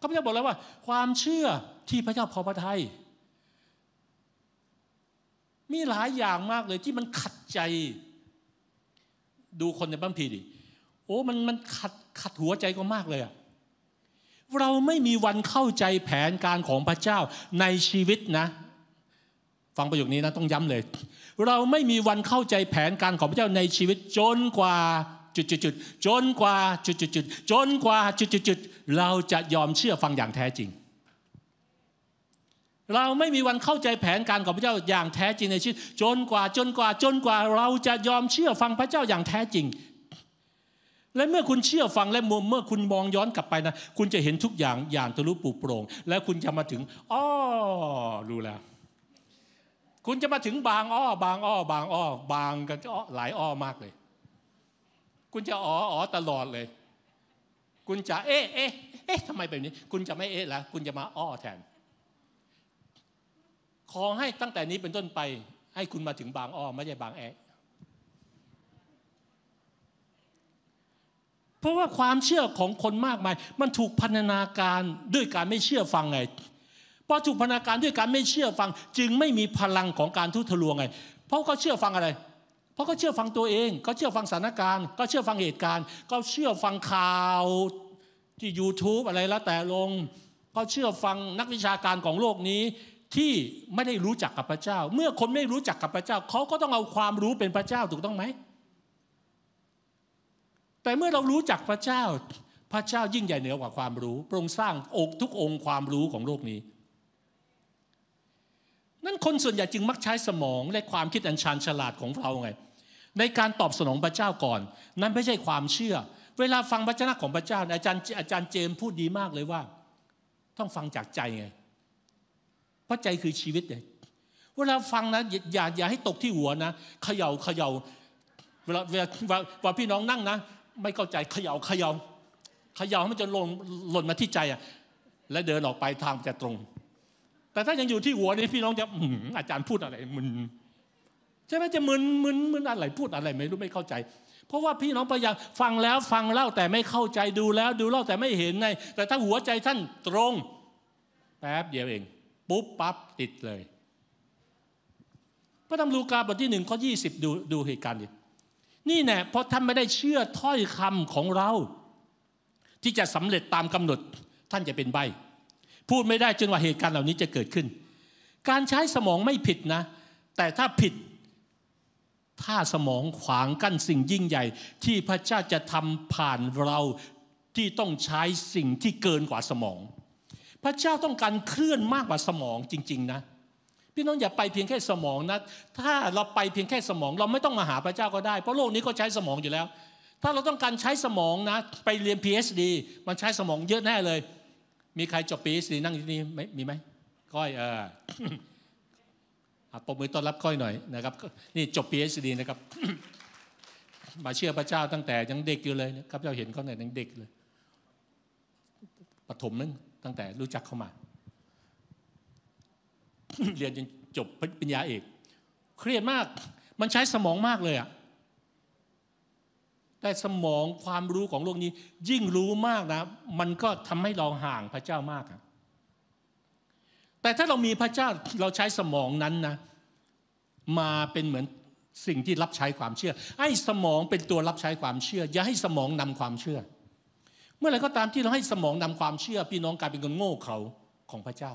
S1: กพระเจ้าบอกแล้วว่าความเชื่อที่พระเจ้าพอพระทัยมีหลายอย่างมากเลยที่มันขัดใจ ดูคนในบ้านพีดิโอ้มันมันขัดขัดหัวใจก็มากเลยอะเราไม่มีวันเข้าใจแผนการของพระเจ้าในชีวิตนะ ฟังประโยคนี้นะ ต้องย้ำเลย เราไม่มีวันเข้าใจแผนการของพระเจ้าในชีวิตจนกว่าจุดดจนกว่าจุดๆจนกว่าจุดๆเราจะยอมเชื่อฟังอย่างแท้จริง เราไม่มีวันเข้าใจแผนการของพระเจ้าอย่างแท้จริงในชีวิตจนกว่าจนกว่าจนกว่าเราจะยอมเชื่อฟังพระเจ้าอย่างแท้จริง และเมื่อคุณเชื่อฟังและมุมเมื่อคุณมองย้อนกลับไปนะ คุณจะเห็นทุกอย่างอย่างทะลุปูโปร่งและคุณจะมาถึงอ้อรู้แล้ว คุณจะมาถึงบางอ้อบางอ้อบาง อ้อบางกันอ้อหลายอ้อมากเลยคุณจะอ๋ออ๋อตลอดเลย คุณจะเอ๊ะเอ๊ะเอ๊ะทำไมแบบนี้ คุณจะไม่เอ๊ะละคุณจะมาอ้อแทน ขอให้ตั้งแต่นี้เป็นต้นไป ให้คุณมาถึงบางอ้อไม่ใช่บางแอะเพราะว่าความเชื่อของคนมากมาย มันถูกพันนาการด้วยการไม่เชื่อฟังไงพอถูกพันนาการด้วยการไม่เชื่อฟัง จึงไม่มีพลังของการทุทะลวงไง เพราะเขาเชื่อฟังอะไรเพราะเขาเชื่อฟังตัวเองเขาเชื่อฟังสถานการณ์เขาเชื่อฟังเหตุการณ์เขาเชื่อฟังข่าวที่ YouTube อะไรแล้วแต่ลงเขาเชื่อฟังนักวิชาการของโลกนี้ ที่ไม่ได้รู้จักกับพระเจ้า เมื่อคนไม่รู้จักกับพระเจ้าเขาก็ต้องเอาความรู้เป็นพระเจ้าถูกต้องไหม แต่เมื่อเรารู้จักพระเจ้าพระเจ้ายิ่งใหญ่เหนือกว่าความรู้โปรงสร้างอกทุกองค์ความรู้ของโลกนี้นั่นคนส่วนใหญ่จึงมักใช้สมองและความคิดอันชาญฉลาดของเราไงในการตอบสนองพระเจ้าก่อน นั้นไม่ใช่ความเชื่อ เวลาฟังพระชนะของพระเจ้า อาจารย์อาจารย์เจมพูดดีมากเลยว่า ต้องฟังจากใจไงเพราะใจคือชีวิตไงเวลาฟังนะอย่าอย่าให้ตกที่หัวนะเขย่าเขย่า เวลาเวลาวาพี่น้องนั่งนะไม่เข้าใจเขย่าเขย่าเขย่ามันจะลงหล่นมาที่ใจอ่ะและเดินออกไปทางจะตรงแต่ถ้ายังอยู่ที่หัวนี่พี่น้องจะอาจารย์พูดอะไรมึนใช่ไหมจะมึนมึนมึนอะไรพูดอะไร ไม่รู้ไม่เข้าใจ เพราะว่าพี่น้องพยายามฟังแล้วฟังเล่าแต่ไม่เข้าใจดูแล้ว ดูเล่าแต่ไม่เห็นไงแต่ถ้าหัวใจท่านตรงแป๊บเดียวเองปุ๊บปั๊บติดเลย พระธรรมลูกาบทที่หนึ่งข้อยี่สิบดูดูเหตุการณ์ดินี่แน่เพราะท่านไม่ได้เชื่อถ้อยคำของเรา ที่จะสำเร็จตามกำหนดท่านจะเป็นใบพูดไม่ได้จนกว่าเหตุการณ์เหล่านี้จะเกิดขึ้น การใช้สมองไม่ผิดนะ แต่ถ้าผิด ถ้าสมองขวางกั้นสิ่งยิ่งใหญ่ ที่พระเจ้าจะทำผ่านเราที่ต้องใช้สิ่งที่เกินกว่าสมอง พระเจ้าต้องการเคลื่อนมากกว่าสมองจริง ๆ นะ พี่น้องอย่าไปเพียงแค่สมองนะ ถ้าเราไปเพียงแค่สมอง เราไม่ต้องมาหาพระเจ้าก็ได้ เพราะโลกนี้ก็ใช้สมองอยู่แล้ว ถ้าเราต้องการใช้สมองนะ ไปเรียน PhD มันใช้สมองเยอะแน่เลยมีใครจบปีสีนั่งที่นี่ไม่มีไหมก้อยเออปมมือต้อนรับก้อยหน่อยนะครับนี่จบ PhD นะครับ มาเชื่อพระเจ้าตั้งแต่ยังเด็กอยู่เลยนะครับเจ้าเห็นเขาในยยังเด็กเลยปฐมนึงตั้งแต่รู้จักเข้ามา เรียนจนจบปริญญาเอกเครียดมาก มันใช้สมองมากเลยอะ่ะแต่สมองความรู้ของโลกนี้ยิ่งรู้มากนะมันก็ทำให้เราห่างพระเจ้ามากแต่ถ้าเรามีพระเจ้าเราใช้สมองนั้นนะ มาเป็นเหมือนสิ่งที่รับใช้ความเชื่อให้สมองเป็นตัวรับใช้ความเชื่อ อย่าให้สมองนำความเชื่อ เมื่อไรก็ตามที่เราให้สมองนำความเชื่อ พี่น้องกลายเป็นคนโง่เขลาของพระเจ้า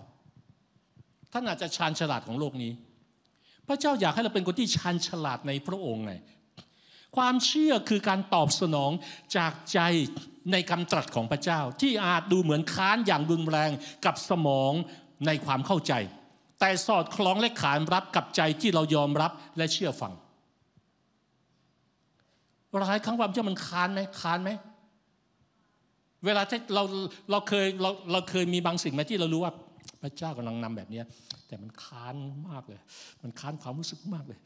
S1: ท่านอาจจะชาญฉลาดของโลกนี้ พระเจ้าอยากให้เราเป็นคนที่ชาญฉลาดในพระองค์ไงความเชื่อคือการตอบสนองจากใจในคำตรัสของพระเจ้า ที่อาจดูเหมือนค้านอย่างรุนแรงกับสมองในความเข้าใจ แต่สอดคล้องและขานรับกับใจที่เรายอมรับและเชื่อฟังหลายครั้งความเชื่อมันค้านไหมค้านไหมเวลาที่เราเราเคยเราเราเคยมีบางสิ่งไหมที่เรารู้ว่าพระเจ้ากำลังนำแบบนี้แต่มันค้านมากเลย มันค้านความรู้สึกมากเลย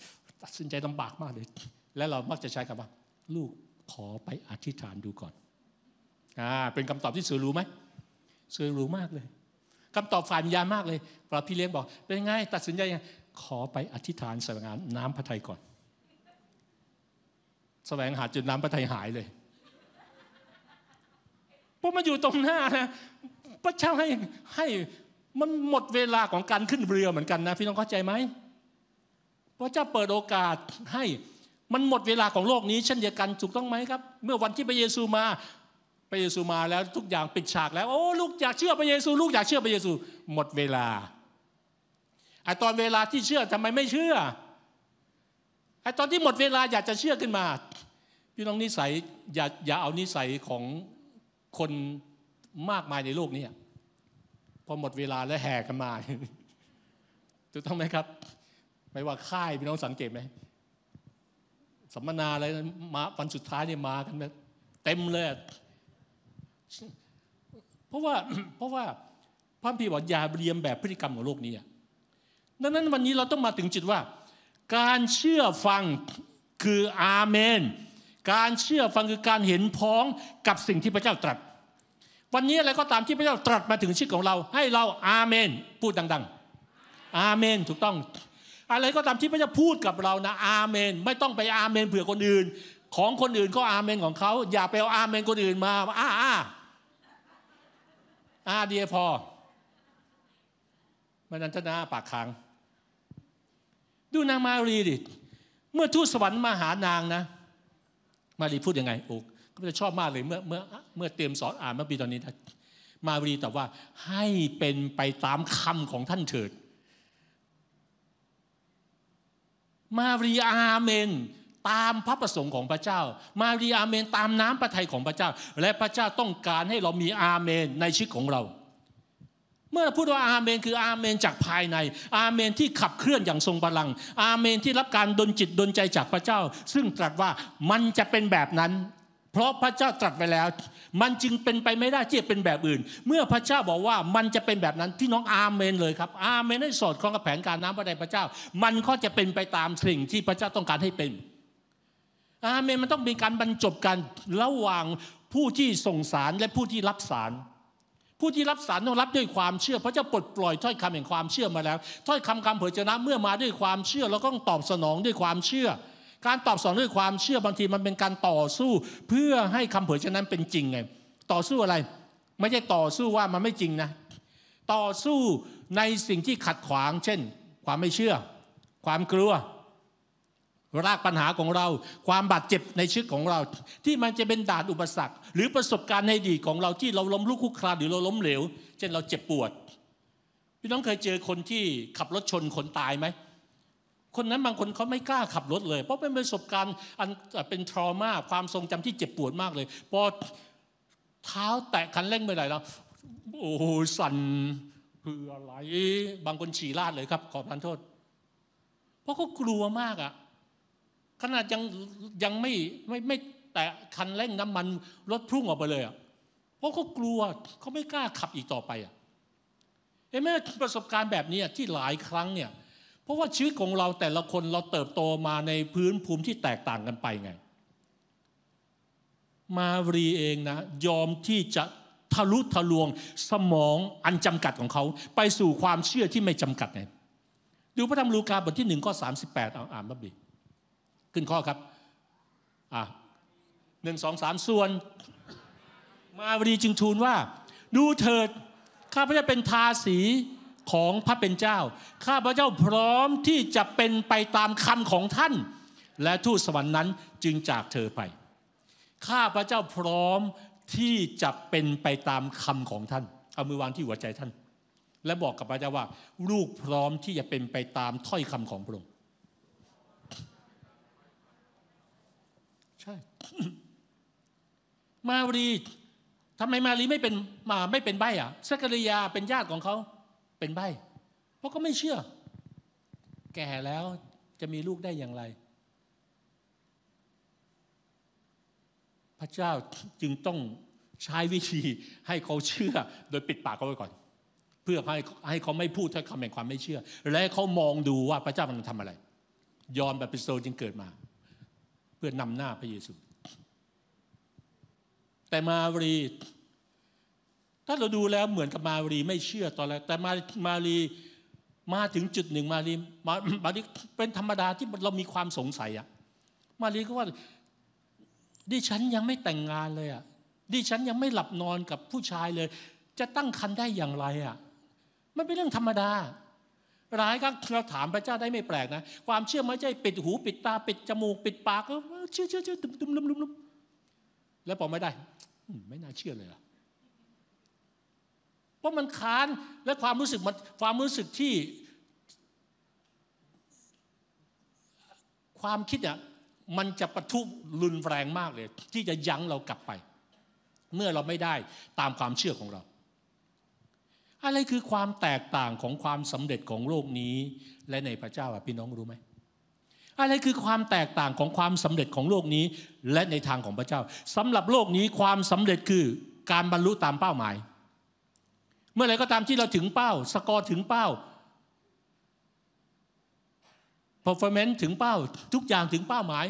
S1: ตัดสินใจลำาบากมากเลยและเรามักจะใช้คำว่า ลูกขอไปอธิษฐานดูก่อน อ่าเป็นคำตอบที่สื่อรู้ไหมสื่อรู้มากเลยคำตอบฝ่ายวิญญาณมากเลยพราพี่เลี้ยงบอก เป็นไง ตัดสินใจยังขอไปอธิษฐานแสวงหาน้ำพระทัยก่อน แสวงหาจนน้ำพระทัยหายเลยพราะมันอยู่ตรงหน้านะพระเจ้าให้ให้มันหมดเวลาของการขึ้นเรือเหมือนกันนะพี่น้องเข้าใจไหมพระเจ้าเปิดโอกาสให้มันหมดเวลาของโลกนี้เช่นเดียวกันถูกต้องไหมครับ เมื่อวันที่พระเยซูมาพระเยซูมาแล้วทุกอย่างปิดฉาก แล้วโอ้ลูกอยากเชื่อพระเยซูลูกอยากเชื่อพระเยซู หมดเวลาไอตอนเวลาที่เชื่อทำไมไม่เชื่อไอตอนที่หมดเวลาอยากจะเชื่อขึ้นมาพี่น้องนิสัยอย่าอย่าเอานิสัยของคนมากมายในโลกนี้พอหมดเวลาแล้วแห่กันมาถูกต้องไหมครับ ไม่ว่าค่ายพี่น้องสังเกตไหมสัมมนาอะไรมาวันสุดท้ายเนี่ยมากันแบบเต็มเลยเพราะว่าเพราะว่าพระพี่บอกอย่าเรียนแบบพฤติกรรมของโลกนี้ ดังนั้นวันนี้เราต้องมาถึงจิตว่า การเชื่อฟังคืออาเมน การเชื่อฟังคือการเห็นพ้องกับสิ่งที่พระเจ้าตรัส วันนี้อะไรก็ตามที่พระเจ้าตรัสมาถึงชีวิตของเรา ให้เราอาเมนพูดดังๆอาเมนถูกต้องอะไรก็ตามที่พระเจ้าพูดกับเรานะอาเมน ไม่ต้องไปอาเมนเผื่อคนอื่น ของคนอื่นก็อาเมน ของเขาอย่าไปเอาอาเมนคนอื่นมาอ้าอ้าอ้าเดียพอมันนันทนาปากค้างดูนางมารีดิเมื่อทูตสวรรค์มาหานางนะ มารีพูดยังไงโอ้ก็จะชอบมากเลยเมื่อเมื่อ เมื่อเตรียมสอนอ่านเมื่อปีตอนนี้ มารีตอบว่าให้เป็นไปตามคำของท่านเถิดมารีอาเมนตามพระประสงค์ของพระเจ้า มารีอาเมนตามน้ำพระทัยของพระเจ้า และพระเจ้าต้องการให้เรามีอาเมนในชีวิตของเรา เมื่อพูดว่าอาเมนคืออาเมนจากภายใน อาเมนที่ขับเคลื่อนอย่างทรงพลังอาเมนที่รับการดลจิตดลใจจากพระเจ้า ซึ่งตรัสว่ามันจะเป็นแบบนั้นเพราะพระเจ้าตรัสไว้แล้ว มันจึงเป็นไปไม่ได้ที่จะเป็นแบบอื่น เมื่อพระเจ้าบอกว่ามันจะเป็นแบบนั้นที่น้องอาเมนเลยครับอาเมนให้สอดคล้องกับแผนการน้ำพระทัยพระเจ้า มันก็จะเป็นไปตามสิ่งที่พระเจ้าต้องการให้เป็นอาเมนมันต้องมีการบรรจบกันระหว่างผู้ที่ส่งสารและผู้ที่รับสาร ผู้ที่รับสารต้องรับด้วยความเชื่อพระเจ้าปลดปล่อยถ้อยคำแห่งความเชื่อมาแล้ว ถ้อยคำคำเผยชนะเมื่อมาด้วยความเชื่อเราก็ต้องตอบสนองด้วยความเชื่อการตอบสนองด้วยความเชื่อบางทีมันเป็นการต่อสู้เพื่อให้คำเผยฉะนั้นเป็นจริงไงต่อสู้อะไร ไม่ใช่ต่อสู้ว่ามันไม่จริงนะ ต่อสู้ในสิ่งที่ขัดขวางเช่น ความไม่เชื่อ ความกลัว รากปัญหาของเราความบาดเจ็บในชีวิตของเรา ที่มันจะเป็นด่านอุปสรรค หรือประสบการณ์ในดีของเราที่เราล้มลุกคลุกคลานหรือเราล้มเหลวเช่นเราเจ็บปวดพี่น้องเคยเจอคนที่ขับรถชนคนตายไหมคนนั้นบางคนเขาไม่กล้าขับรถเลย เพราะเป็นประสบการณ์อันเป็นทรมาความทรงจำที่เจ็บปวดมากเลยพอเท้าแตะคันเร่งไปไหนแล้วโอ้โสั่นคืออะไรบางคนฉี่ราดเลยครับ ขอพันโทษ เพราะเขากลัวมากอะขนาดยังยังไม่ไม่ไม่แตะคันเร่งน้ำมันรถพุ่งออกไปเลยอะเพราะเขากลัวเขาไม่กล้าขับอีกต่อไปอะเอ้นไมมประสบการณ์แบบนี้ที่หลายครั้งเนี่ยเพราะว่าชีวิตของเราแต่ละคนเราเติบโตมาในพื้นภูมิที่แตกต่างกันไปไง มารีเองนะ ยอมที่จะทะลุทะลวงสมองอันจำกัดของเขา ไปสู่ความเชื่อที่ไม่จำกัดไง ดูพระธรรมลูกาบทที่หนึ่งข้อสามสิบแปดเอาอ่านบ้าบดิขึ้นข้อครับอ่าหนึ่งสองสามส่วน มาวดีจึงทูลว่า ดูเถิดข้าพเจ้าเป็นทาสีของพระเป็นเจ้า ข้าพระเจ้าพร้อมที่จะเป็นไปตามคำของท่าน และทูตสวรรค์นั้นจึงจากเธอไป ข้าพระเจ้าพร้อมที่จะเป็นไปตามคำของท่านเอามือวางที่หัวใจท่าน และบอกกับพระเจ้าว่าลูกพร้อมที่จะเป็นไปตามถ้อยคำของพระองค์ใช่มารีทำไมมารีไม่เป็นมาไม่เป็นใบอ่ะสักริยาเป็นญาติของเขาเป็นใบ เพราะก็ไม่เชื่อ แก่แล้วจะมีลูกได้อย่างไร พระเจ้าจึงต้องใช้วิธีให้เขาเชื่อ โดยปิดปากเขาไว้ก่อน เพื่อให้ให้เขาไม่พูดถ้อยคำแห่งความไม่เชื่อ และเขามองดูว่าพระเจ้ากำลังทำอะไร ยอนแบบเปนโซจึงเกิดมา เพื่อนำหน้าพระเยซู แต่มารีถ้าเราดูแล้วเหมือนกับมารีไม่เชื่อตอนแรกแต่มามารีมาถึงจุดหนึ่ง มารีมามารีเป็นธรรมดาที่เรามีความสงสัยอะมารีก็ว่า ดิฉันยังไม่แต่งงานเลยอะดิฉันยังไม่หลับนอนกับผู้ชายเลย จะตั้งคันได้อย่างไรอะมันเป็นเรื่องธรรมดาหลายครั้งเราถามพระเจ้าได้ไม่แปลกนะความเชื่อไม่ใช่ปิดหูปิดตา ปิดจมูกปิดปากก็เชื่อเชื่อเชื่อตุมตุมลุมลุมแล้วบอกไม่ได้ ไม่น่าเชื่อเลยอะเพราะมันค้านและความรู้สึกมันความรู้สึกที่ความคิดเนี่ยมันจะประทุรุนแรงมากเลย ที่จะยั้งเรากลับไป เมื่อเราไม่ได้ตามความเชื่อของเรา อะไรคือความแตกต่างของความสำเร็จของโลกนี้และในพระเจ้าพี่น้องรู้ไหมอะไรคือความแตกต่างของความสำเร็จของโลกนี้และในทางของพระเจ้า สำหรับโลกนี้ความสำเร็จคือการบรรลุตามเป้าหมายเมื่อไรก็ตามที่เราถึงเป้าสกอร์ถึงเป้า performance ถึงเป้าทุกอย่างถึงเป้าหมาย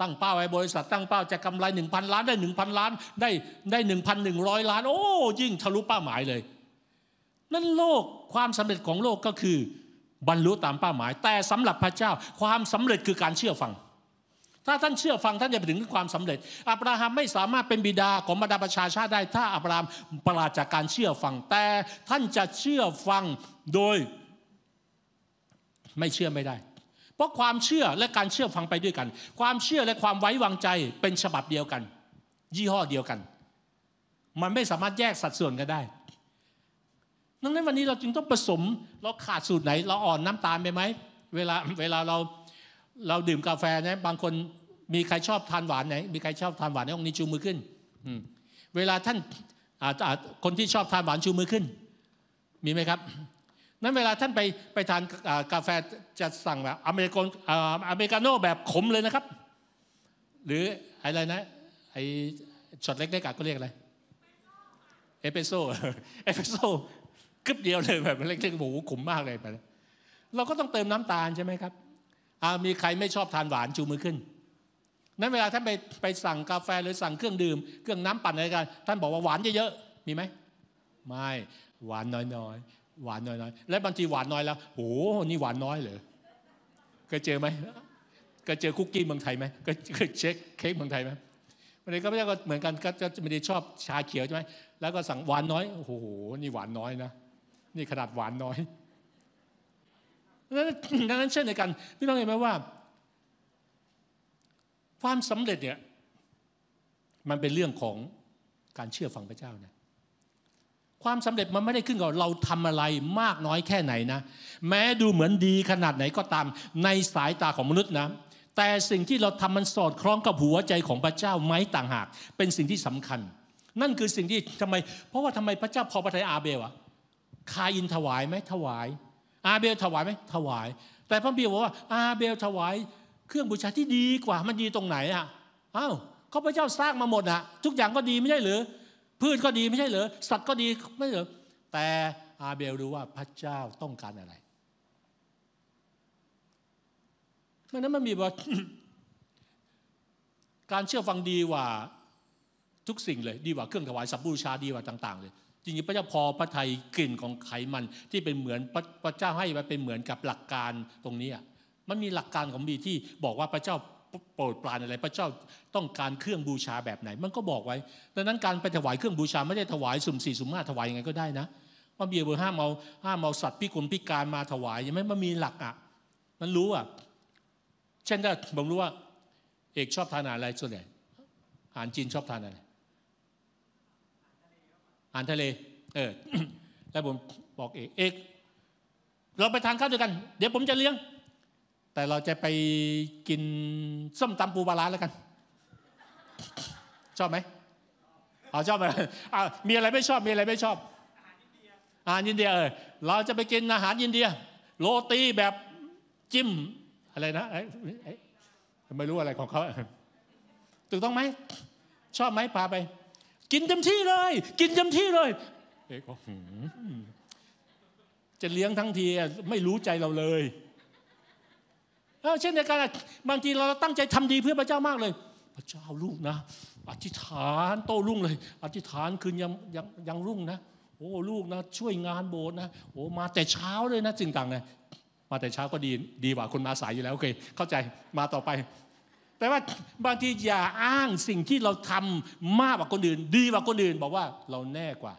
S1: ตั้งเป้าไว้บริษัท ตั้งเป้าจะกำไร1,000 ล้านได้ 1,000 ล้านได้ได้ 1,100 ล้าน โอ้ยิ่งทะลุเป้าหมายเลย นั่นโลกความสำเร็จของโลกก็คือบรรลุตามเป้าหมาย แต่สำหรับพระเจ้าความสำเร็จคือการเชื่อฟังถ้าท่านเชื่อฟังท่านจะไปถึงความสำเร็จอับราฮัมไม่สามารถเป็นบิดาของบรรดาประชาชาติได้ ถ้าอับราฮัมปราศจากการเชื่อฟังแต่ ท่านจะเชื่อฟังโดยไม่เชื่อไม่ได้ เพราะความเชื่อและการเชื่อฟังไปด้วยกัน ความเชื่อและความไว้วางใจเป็นฉบับเดียวกัน ยี่ห้อเดียวกัน มันไม่สามารถแยกสัดส่วนกันได้ดังนั้นวันนี้เราจึงต้องผสมเราขาดสูตรไหน เราอ่อนน้ำตาลไปไหมเวลาเวลาเราเราดื่มกาแฟนะบางคนมีใครชอบทานหวานไหนมีใครชอบทานหวานในองค์นี้ชูมือขึ้นเวลาท่านคนที่ชอบทานหวานชูมือขึ้น มีไหมครับนั้นเวลาท่านไปไปทานกาแฟจะสั่งแบบอเมริกันอเมริกาโน่แบบขมเลยนะครับ หรืออะไรนะไอช็อตเล็กๆก็เรียกอะไรเอสเปรสโซเอสเปรสโซกึบเดียวเลยแบบเล็กๆโอ้โหขมมากเลยไป เราก็ต้องเติมน้ำตาลใช่ไหมครับอามีใครไม่ชอบทานหวานชูมือขึ้นนั้นเวลาท่านไปไปสั่งกาแฟหรือสั่งเครื่องดื่มเครื่องน้ำปั่นอะไรกันท่านบอกว่าหวานเยอะๆมีไหมไม่หวานน้อยๆหวานน้อยๆและบางทีหวานน้อยแล้วโหนี่หวานน้อยเหรอเคยเจอไหมก็เจอคุกกี้เมืองไทยไหมก็เช็คเค้กเมืองไทยไหมวันนี้ก็ไม่ใช่ก็เหมือนกันก็จะไม่ได้ชอบชาเขียวใช่ไหมแล้วก็สั่งหวานน้อยโอ้โหนี่หวานน้อยนะนี่ขนาดหวานน้อยดังนั้นเช่นเดียวกันพี่น้องเห็นไหมว่า ความสำเร็จเนี่ยมันเป็นเรื่องของการเชื่อฟังพระเจ้านะความสำเร็จมันไม่ได้ขึ้นกับเราทำอะไรมากน้อยแค่ไหนนะ แม้ดูเหมือนดีขนาดไหนก็ตามในสายตาของมนุษย์นะแต่สิ่งที่เราทำมันสอดคล้องกับหัวใจของพระเจ้าไหมต่างหาก เป็นสิ่งที่สำคัญ นั่นคือสิ่งที่ทำไม เพราะว่าทำไมพระเจ้าพอพระทัยอาเบลอะคาอินถวายไหมถวายอาเบลถวายไหมถวาย แต่พระบิดาบอกว่า อาเบลถวายเครื่องบูชาที่ดีกว่ามันดีตรงไหนอ่ะอ้าเขาพระเจ้าสร้างมาหมดอ่ะทุกอย่างก็ดีไม่ใช่หรือพืชก็ดีไม่ใช่หรือสัตว์ก็ดีไม่ใช่หรือแต่อาเบลรู้ว่าพระเจ้าต้องการอะไรเมื่อนั้นมันมีว่าการเชื่อฟังดีกว่าทุกสิ่งเลยดีกว่าเครื่องถวายสับบูชาดีกว่าต่าง ๆเลยจริงๆพระเจ้าพอพระทัยกลิ่นของไขมัน ที่เป็นเหมือนพระเจ้าให้ไว้เป็นเหมือนกับหลักการตรงนี้มันมีหลักการของบีที่บอกว่าพระเจ้าโปรดปรานอะไร พระเจ้าต้องการเครื่องบูชาแบบไหน มันก็บอกไว้ดังนั้นการไปถวายเครื่องบูชาไม่ได้ถวายสุ่มสี่สุ่มห้าถวายยังไงก็ได้นะว่าเบียร์เบอร์ห้าเมาห้าเมาสัตว์พิกลพิการมาถวายยังไม่มันมีหลักอ่ะมันรู้อ่ะเช่นถ้าผมรู้ว่าเอกชอบทานอะไรส่วนใหญ่อาหารจีนชอบทานอะไราหรทะเล เออแล้วผมบอกเอกเอกเราไปทานข้าวด้วยกัน เดี๋ยวผมจะเลี้ยง แต่เราจะไปกินส้มตำปูปลาแล้วกัน ชอบไหมเอาชอบไหมอ่ามีอะไรไม่ชอบ มีอะไรไม่ชอบ อาหารอินเดีย เออ เราจะไปกินอาหารอินเดีย โรตีแบบจิ้ม อะไรนะ ไม่รู้อะไรของเขาถูกต้องไหม ชอบไหมพาไปกินเต็มที่เลยกินเต็มที่เลยเอกบอกจะเลี้ยงทั้งทีไม่รู้ใจเราเลยเช่นในการบางทีเราตั้งใจทำดีเพื่อพระเจ้ามากเลย พระเจ้าลูกนะอธิษฐาน โตรุ่งเลยอธิษฐานคืนยังยังยังรุ่งนะโอ้ลูกนะช่วยงานโบสถ์นะโอ้มาแต่เช้าเลยนะจิงต่างนะมาแต่เช้าก็ดีดีกว่าคนมาสายอยู่แล้วโอเค เข้าใจมาต่อไปแปลว่าบางทีอย่าอ้างสิ่งที่เราทำมากกว่าคนอื่น ดีกว่าคนอื่น บอกว่าเราแน่กว่า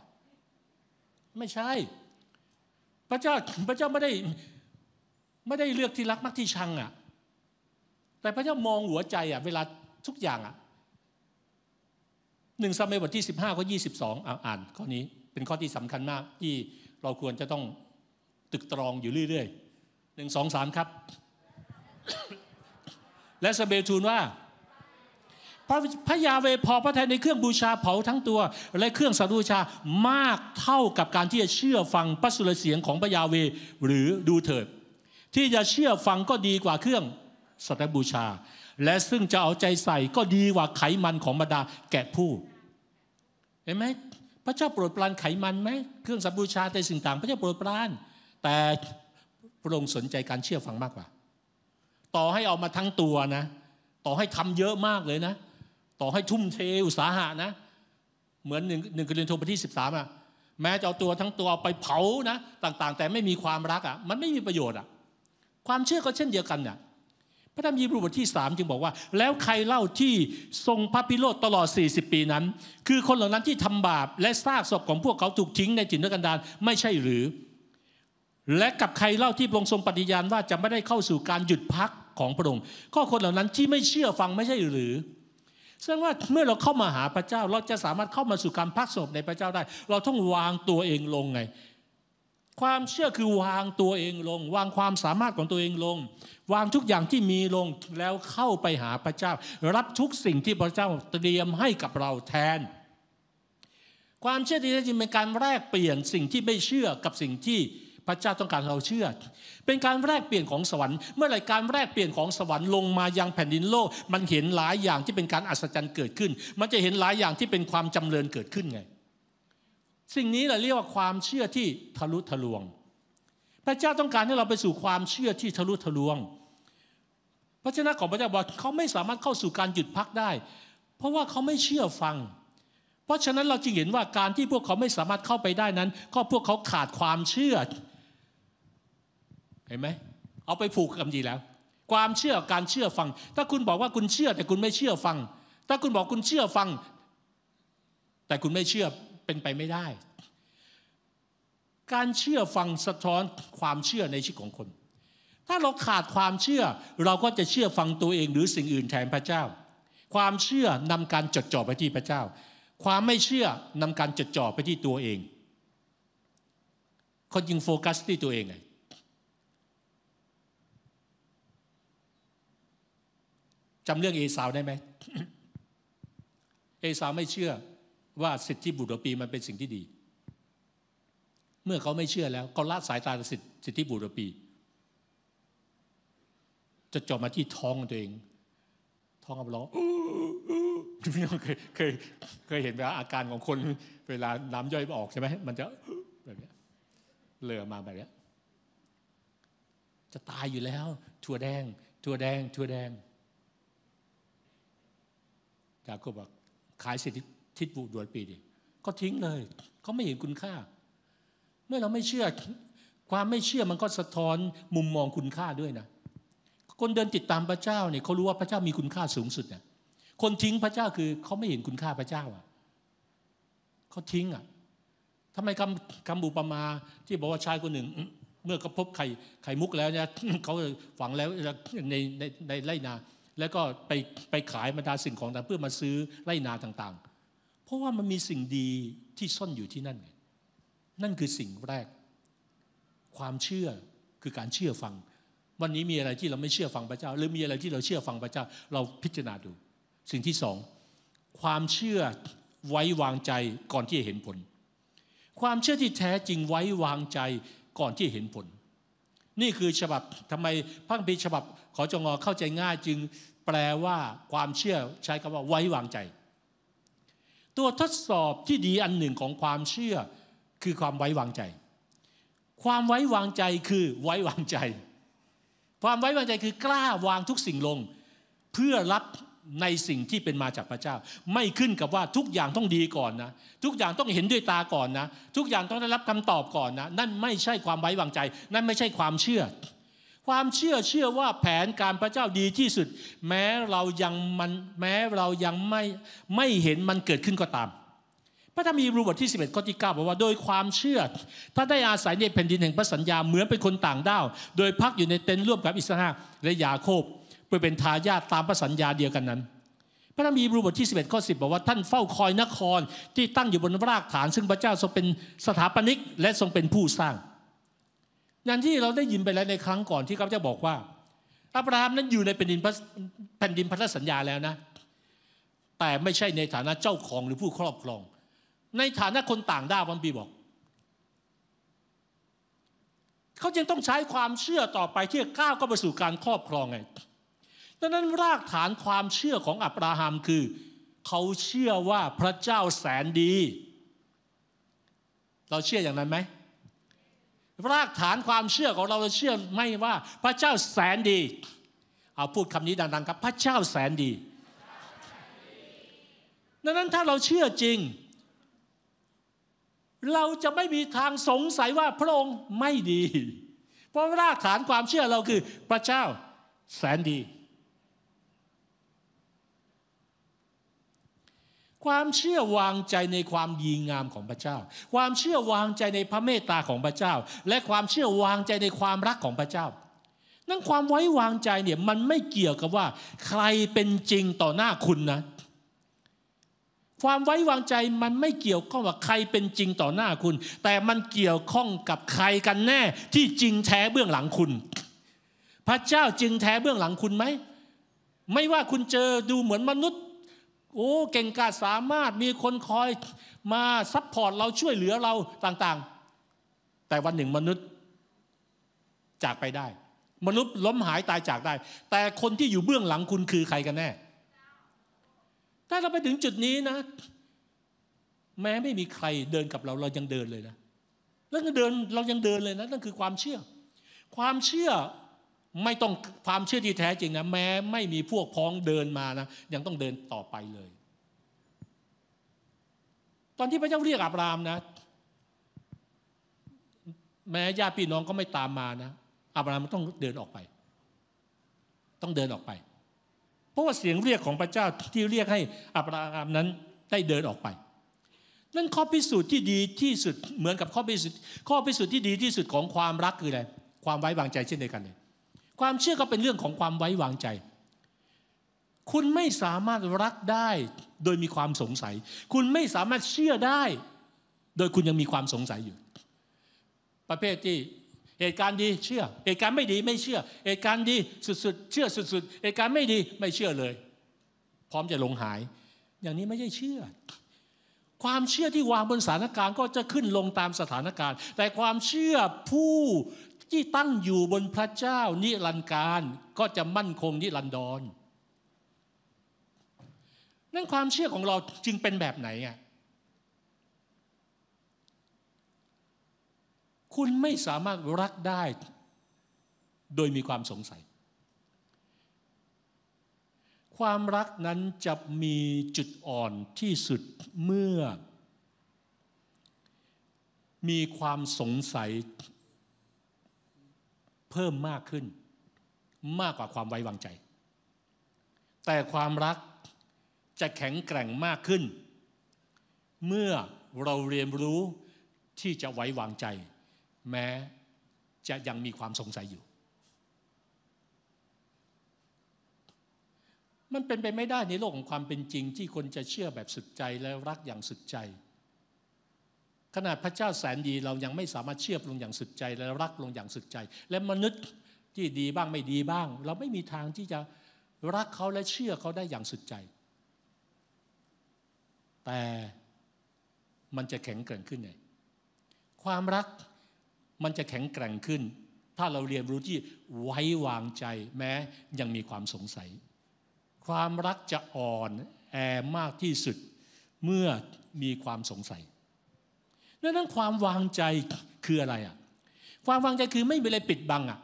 S1: ไม่ใช่พระเจ้าพระเจ้าไม่ได้ไม่ได้เลือกที่รักมากที่ชังอะ่ะ แต่พระเจ้ามองหัวใจอะ่ะ เวลาทุกอย่างอะ่ะหนึ่งซามัเอลบทที่สิบห้าข้อยี่สิบสองอ่านข้อนี้เป็นข้อที่สำคัญมากที่เราควรจะต้องตึกตรองอยู่เรื่อยๆหนึ่งสองสามครับและสเบทูลว่า พระยาเวพอพระทัยในเครื่องบูชาเผาทั้งตัว และเครื่องสารูชามากเท่ากับการที่จะเชื่อฟังพระสุรเสียงของพระยาเวหรือดูเถิด ที่จะเชื่อฟังก็ดีกว่าเครื่องสัตบูชา และซึ่งจะเอาใจใส่ก็ดีกว่าไขมันของบรรดาแกะผู้เห็นไหมพระเจ้าโปรดปรานไขมันไหมเครื่องสัตบูชาแต่สิ่งต่าง พระเจ้าโปรดปรานแต่พระองค์สนใจการเชื่อฟังมากกว่าต่อให้เอามาทั้งตัวนะ ต่อให้ทำเยอะมากเลยนะ ต่อให้ทุ่มเทอุตสาหะนะ เหมือนหนึ่งหนึ่งกรินโทบทที่สิบสามอ่ะแม้จะเอาตัวทั้งตัวไปเผานะต่างๆ แต่ไม่มีความรักอ่ะมันไม่มีประโยชน์อ่ะความเชื่อก็เช่นเดียวกันน่ะพระธรรมยีบรูบทที่สามจึงบอกว่า แล้วใครเล่าที่ทรงพระพิโรธตลอด 40 ปีนั้น คือคนเหล่านั้นที่ทำบาปและซากศพของพวกเขาถูกทิ้งในจินตกันดารไม่ใช่หรือ และกับใครเล่าที่พระองค์ทรงปฏิญาณว่าจะไม่ได้เข้าสู่การหยุดพักของพระองค์ก็คนเหล่านั้นที่ไม่เชื่อฟังไม่ใช่หรือแสดงว่าเมื่อเราเข้ามาหาพระเจ้าเราจะสามารถเข้ามาสู่การพักสงบในพระเจ้าได้ เราต้องวางตัวเองลงไง ความเชื่อคือวางตัวเองลง วางความสามารถของตัวเองลง วางทุกอย่างที่มีลงแล้วเข้าไปหาพระเจ้า รับทุกสิ่งที่พระเจ้าเตรียมให้กับเราแทน ความเชื่อที่แท้จริงเป็นการแลกเปลี่ยนสิ่งที่ไม่เชื่อกับสิ่งที่พระเจ้าต้องการเราเชื่อ เป็นการแลกเปลี่ยนของสวรรค์ เมื่อไรการแลกเปลี่ยนของสวรรค์ลงมายังแผ่นดินโลก มันเห็นหลายอย่างที่เป็นการอัศจรรย์เกิดขึ้น มันจะเห็นหลายอย่างที่เป็นความจำเริญเกิดขึ้นไง สิ่งนี้เราเรียกว่าความเชื่อที่ทะลุทะลวง พระเจ้าต้องการให้เราไปสู่ความเชื่อที่ทะลุทะลวง พระเจ้าของพระเจ้าบอกเขาไม่สามารถเข้าสู่การหยุดพักได้ เพราะว่าเขาไม่เชื่อฟัง เพราะฉะนั้นเราจึงเห็นว่าการที่พวกเขาไม่สามารถเข้าไปได้นั้น ก็พวกเขาขาดความเชื่อเห็นไหมเอาไปผูกกับดีแล้ว ความเชื่อการเชื่อฟัง ถ้าคุณบอกว่าคุณเชื่อแต่คุณไม่เชื่อฟัง ถ้าคุณบอกคุณเชื่อฟัง แต่คุณไม่เชื่อเป็นไปไม่ได้ การเชื่อฟังสะท้อนความเชื่อในชีวิตของคน ถ้าเราขาดความเชื่อเราก็จะเชื่อฟังตัวเอง หรือสิ่งอื่นแทนพระเจ้า ความเชื่อนำการจดจ่อไปที่พระเจ้า ความไม่เชื่อนำการจดจ่อไปที่ตัวเอง คนยิงโฟกัสที่ตัวเองไงจำเรื่องเอสาวได้ไหม เอสาวไม่เชื่อว่าสิทธิบุตรปีมันเป็นสิ่งที่ดี เมื่อเขาไม่เชื่อแล้ว ก็ละสายตาสิทธิบุตรปี จะจบมาที่ท้องตัวเองท้องกับร้องเคยเคยเคยเห็นไวมาอาการของคน เวลาน้ำย่อยออกใช่ไหม มันจะแบบนี้เลือมาแบบนี้จะตายอยู่แล้ว ทัวแดง ทัวแดงทัวแดงยาโกบบอกขายสิทธิทิศบุดวนปีดิ ก็ทิ้งเลยเขาไม่เห็นคุณค่า เมื่อเราไม่เชื่อ ความไม่เชื่อมันก็สะท้อนมุมมองคุณค่าด้วยนะ คนเดินติดตามพระเจ้าเนี่ยเขารู้ว่าพระเจ้ามีคุณค่าสูงสุดเนี่ยคนทิ้งพระเจ้าคือเขาไม่เห็นคุณค่าพระเจ้าอ่ะเขาทิ้งอ่ะทำไมคำคำบูปมาที่บอกว่าชายคนหนึ่ง เมื่อเขาพบไข่ไข่มุกแล้วเนี่ยเขาฝังแล้วในในในไรนาแล้วก็ไปไปขายบรรดาสิ่งของต่างเพื่อมาซื้อไรนาต่างๆ เพราะว่ามันมีสิ่งดีที่ซ่อนอยู่ที่นั่นไงนั่นคือสิ่งแรก ความเชื่อคือการเชื่อฟัง วันนี้มีอะไรที่เราไม่เชื่อฟังพระเจ้า หรือมีอะไรที่เราเชื่อฟังพระเจ้าเราพิจารณาดู สิ่งที่สองความเชื่อไว้วางใจก่อนที่จะเห็นผล ความเชื่อที่แท้จริงไว้วางใจก่อนที่เห็นผล นี่คือฉบับทำไมพระคัมภีร์ฉบับขอจงอเข้าใจง่ายจึงแปลว่าความเชื่อใช้คำว่าไว้วางใจ ตัวทดสอบที่ดีอันหนึ่งของความเชื่อ คือความไว้วางใจ ความไว้วางใจคือไว้วางใจ ความไว้วางใจคือกล้าวางทุกสิ่งลง เพื่อรับในสิ่งที่เป็นมาจากพระเจ้า ไม่ขึ้นกับว่าทุกอย่างต้องดีก่อนนะทุกอย่างต้องเห็นด้วยตาก่อนนะทุกอย่างต้องได้รับคำตอบก่อนนะนั่นไม่ใช่ความไว้วางใจ นั่นไม่ใช่ความเชื่อความเชื่อเชื่อว่าแผนการพระเจ้าดีที่สุด แม้เรายังมันแม้เรายังไม่ไม่เห็นมันเกิดขึ้นก็ตาม พระธรรมีบรูบทที่11ข้อที่9บอกว่า โดยความเชื่อถ้าได้อาศัยในแผ่นดินแห่งพระสัญญาเหมือนเป็นคนต่างด้าวโดยพักอยู่ในเต็นท์ร่วมกับอิสราเอลและยาโคบ เพื่อเป็นทายาทตามพระสัญญาเดียวกันนั้น พระธรรมีบรูบทที่11ข้อ10บอกว่า ท่านเฝ้าคอยนครที่ตั้งอยู่บนรากฐาน ซึ่งพระเจ้าทรงเป็นสถาปนิกและทรงเป็นผู้สร้างอย่างที่เราได้ยินไปแล้วในครั้งก่อนที่เขาจะบอกว่า อับราฮัมนั้นอยู่ในแผ่นดินแผ่นดินพันธสัญญาแล้วนะ แต่ไม่ใช่ในฐานะเจ้าของหรือผู้ครอบครอง ในฐานะคนต่างด้าวบันบีบอก เขาจึงต้องใช้ความเชื่อต่อไปที่ก้าว ก็ไปสู่การครอบครองไงดังนั้นรากฐานความเชื่อของอับราฮัมคือ เขาเชื่อว่าพระเจ้าแสนดี เราเชื่ออย่างนั้นไหมรากฐานความเชื่อของเราเราเชื่อไม่ว่า พระเจ้าแสนดี เอาพูดคำนี้ดังๆครับพระเจ้าแสนดี ดังนั้นถ้าเราเชื่อจริง เราจะไม่มีทางสงสัยว่าพระองค์ไม่ดี เพราะรากฐานความเชื่อเราคือพระเจ้าแสนดีความเชื่อวางใจในความดีงามของพระเจ้า ความเชื่อวางใจในพระเมตตาของพระเจ้า และความเชื่อวางใจในความรักของพระเจ้า นั่นความไว้วางใจเนี่ย มันไม่เกี่ยวกับว่า ใครเป็นจริงต่อหน้าคุณนะ ความไว้วางใจมันไม่เกี่ยวข้องกับใครเป็นจริงต่อหน้าคุณ แต่มันเกี่ยวข้องกับใครกันแน่ที่จริงแท้เบื้องหลังคุณ พระเจ้าจริงแท้เบื้องหลังคุณไหมไม่ว่าคุณเจอดูเหมือนมนุษย์โอ้เก่งกาจสามารถมีคนคอยมาซัพพอร์ตเราช่วยเหลือเราต่างๆ แต่วันหนึ่งมนุษย์ จากไปได้ มนุษย์ล้มหายตายจากได้ แต่คนที่อยู่เบื้องหลังคุณคือใครกันแน่ ถ้าเราไปถึงจุดนี้นะ แม้ไม่มีใครเดินกับเราเรายังเดินเลยนะ แล้วเดินเรายังเดินเลยนะ นั่นคือความเชื่อ ความเชื่อไม่ต้องความเชื่อที่แท้จริงนะแม้ไม่มีพวกพ้องเดินมานะยังต้องเดินต่อไปเลย ตอนที่พระเจ้าเรียกอับรามนะ แม้ญาติพี่น้องก็ไม่ตามมานะอับรามต้องเดินออกไป ต้องเดินออกไปเพราะว่าเสียงเรียกของพระเจ้าที่เรียกให้อับรามนั้นได้เดินออกไปนั่นข้อพิสูจน์ที่ดีที่สุดเหมือนกับ ข้อพิสูจน์ข้อพิสูจน์ที่ดีที่สุดของความรักคืออะไร ความไว้วางใจเช่นเดียวกันเลยความเชื่อก็เป็นเรื่องของความไว้วางใจ คุณไม่สามารถรักได้โดยมีความสงสัย คุณไม่สามารถเชื่อได้ โดยคุณยังมีความสงสัยอยู่ ประเภทที่ เหตุการณ์ดี เชื่อ เหตุการณ์ไม่ดี ไม่เชื่อ เหตุการณ์ดีสุดๆเชื่อสุด ๆ เหตุการณ์ไม่ดีไม่เชื่อเลย พร้อมจะลงหาย อย่างนี้ไม่ใช่เชื่อ ความเชื่อที่วางบนสถานการณ์ ก็จะขึ้นลงตามสถานการณ์ แต่ความเชื่อผู้ที่ตั้งอยู่บนพระเจ้านิรันดร์การก็จะมั่นคงนิรันดรนั่นความเชื่อของเราจึงเป็นแบบไหนอ่ะคุณไม่สามารถรักได้ โดยมีความสงสัย ความรักนั้นจะมีจุดอ่อนที่สุดเมื่อ มีความสงสัยเพิ่มมากขึ้นมากกว่าความไว้วางใจ แต่ความรักจะแข็งแกร่งมากขึ้น เมื่อเราเรียนรู้ที่จะไว้วางใจ แม้จะยังมีความสงสัยอยู่ มันเป็นไปไม่ได้ในโลกของความเป็นจริงที่คนจะเชื่อแบบสุดใจและรักอย่างสุดใจขนาดพระเจ้าแสนดีเรายังไม่สามารถเชื่อลงอย่างสุดใจ และรักลงอย่างสุดใจ และมนุษย์ที่ดีบ้างไม่ดีบ้าง เราไม่มีทางที่จะรักเขาและเชื่อเขาได้อย่างสุดใจ แต่มันจะแข็งแกร่งขึ้นไงความรักมันจะแข็งแกร่งขึ้น ถ้าเราเรียนรู้ที่ไว้วางใจแม้ยังมีความสงสัย ความรักจะอ่อนแอมากที่สุดเมื่อมีความสงสัยดังนั้นความวางใจคืออะไรอ่ะ ความวางใจคือไม่มีอะไรปิดบังอ่ะ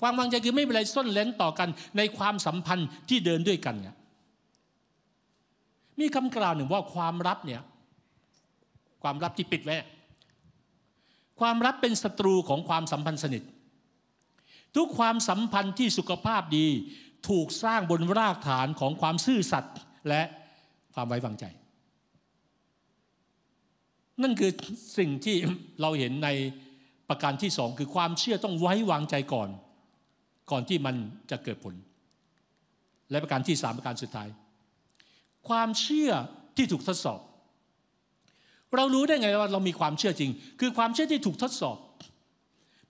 S1: ความวางใจคือไม่มีอะไรส้นเล้นต่อกัน ในความสัมพันธ์ที่เดินด้วยกันเนี่ย มีคำกล่าวหนึ่งว่าความลับเนี่ย ความลับที่ปิดไว้ความลับเป็นศัตรูของความสัมพันธ์สนิท ทุกความสัมพันธ์ที่สุขภาพดี ถูกสร้างบนรากฐานของความซื่อสัตย์และความไว้วางใจนั่นคือสิ่งที่เราเห็นในประการที่สองคือความเชื่อต้องไว้วางใจก่อน ก่อนที่มันจะเกิดผล และประการที่สามประการสุดท้าย ความเชื่อที่ถูกทดสอบ เรารู้ได้ไงว่าเรามีความเชื่อจริง คือความเชื่อที่ถูกทดสอบ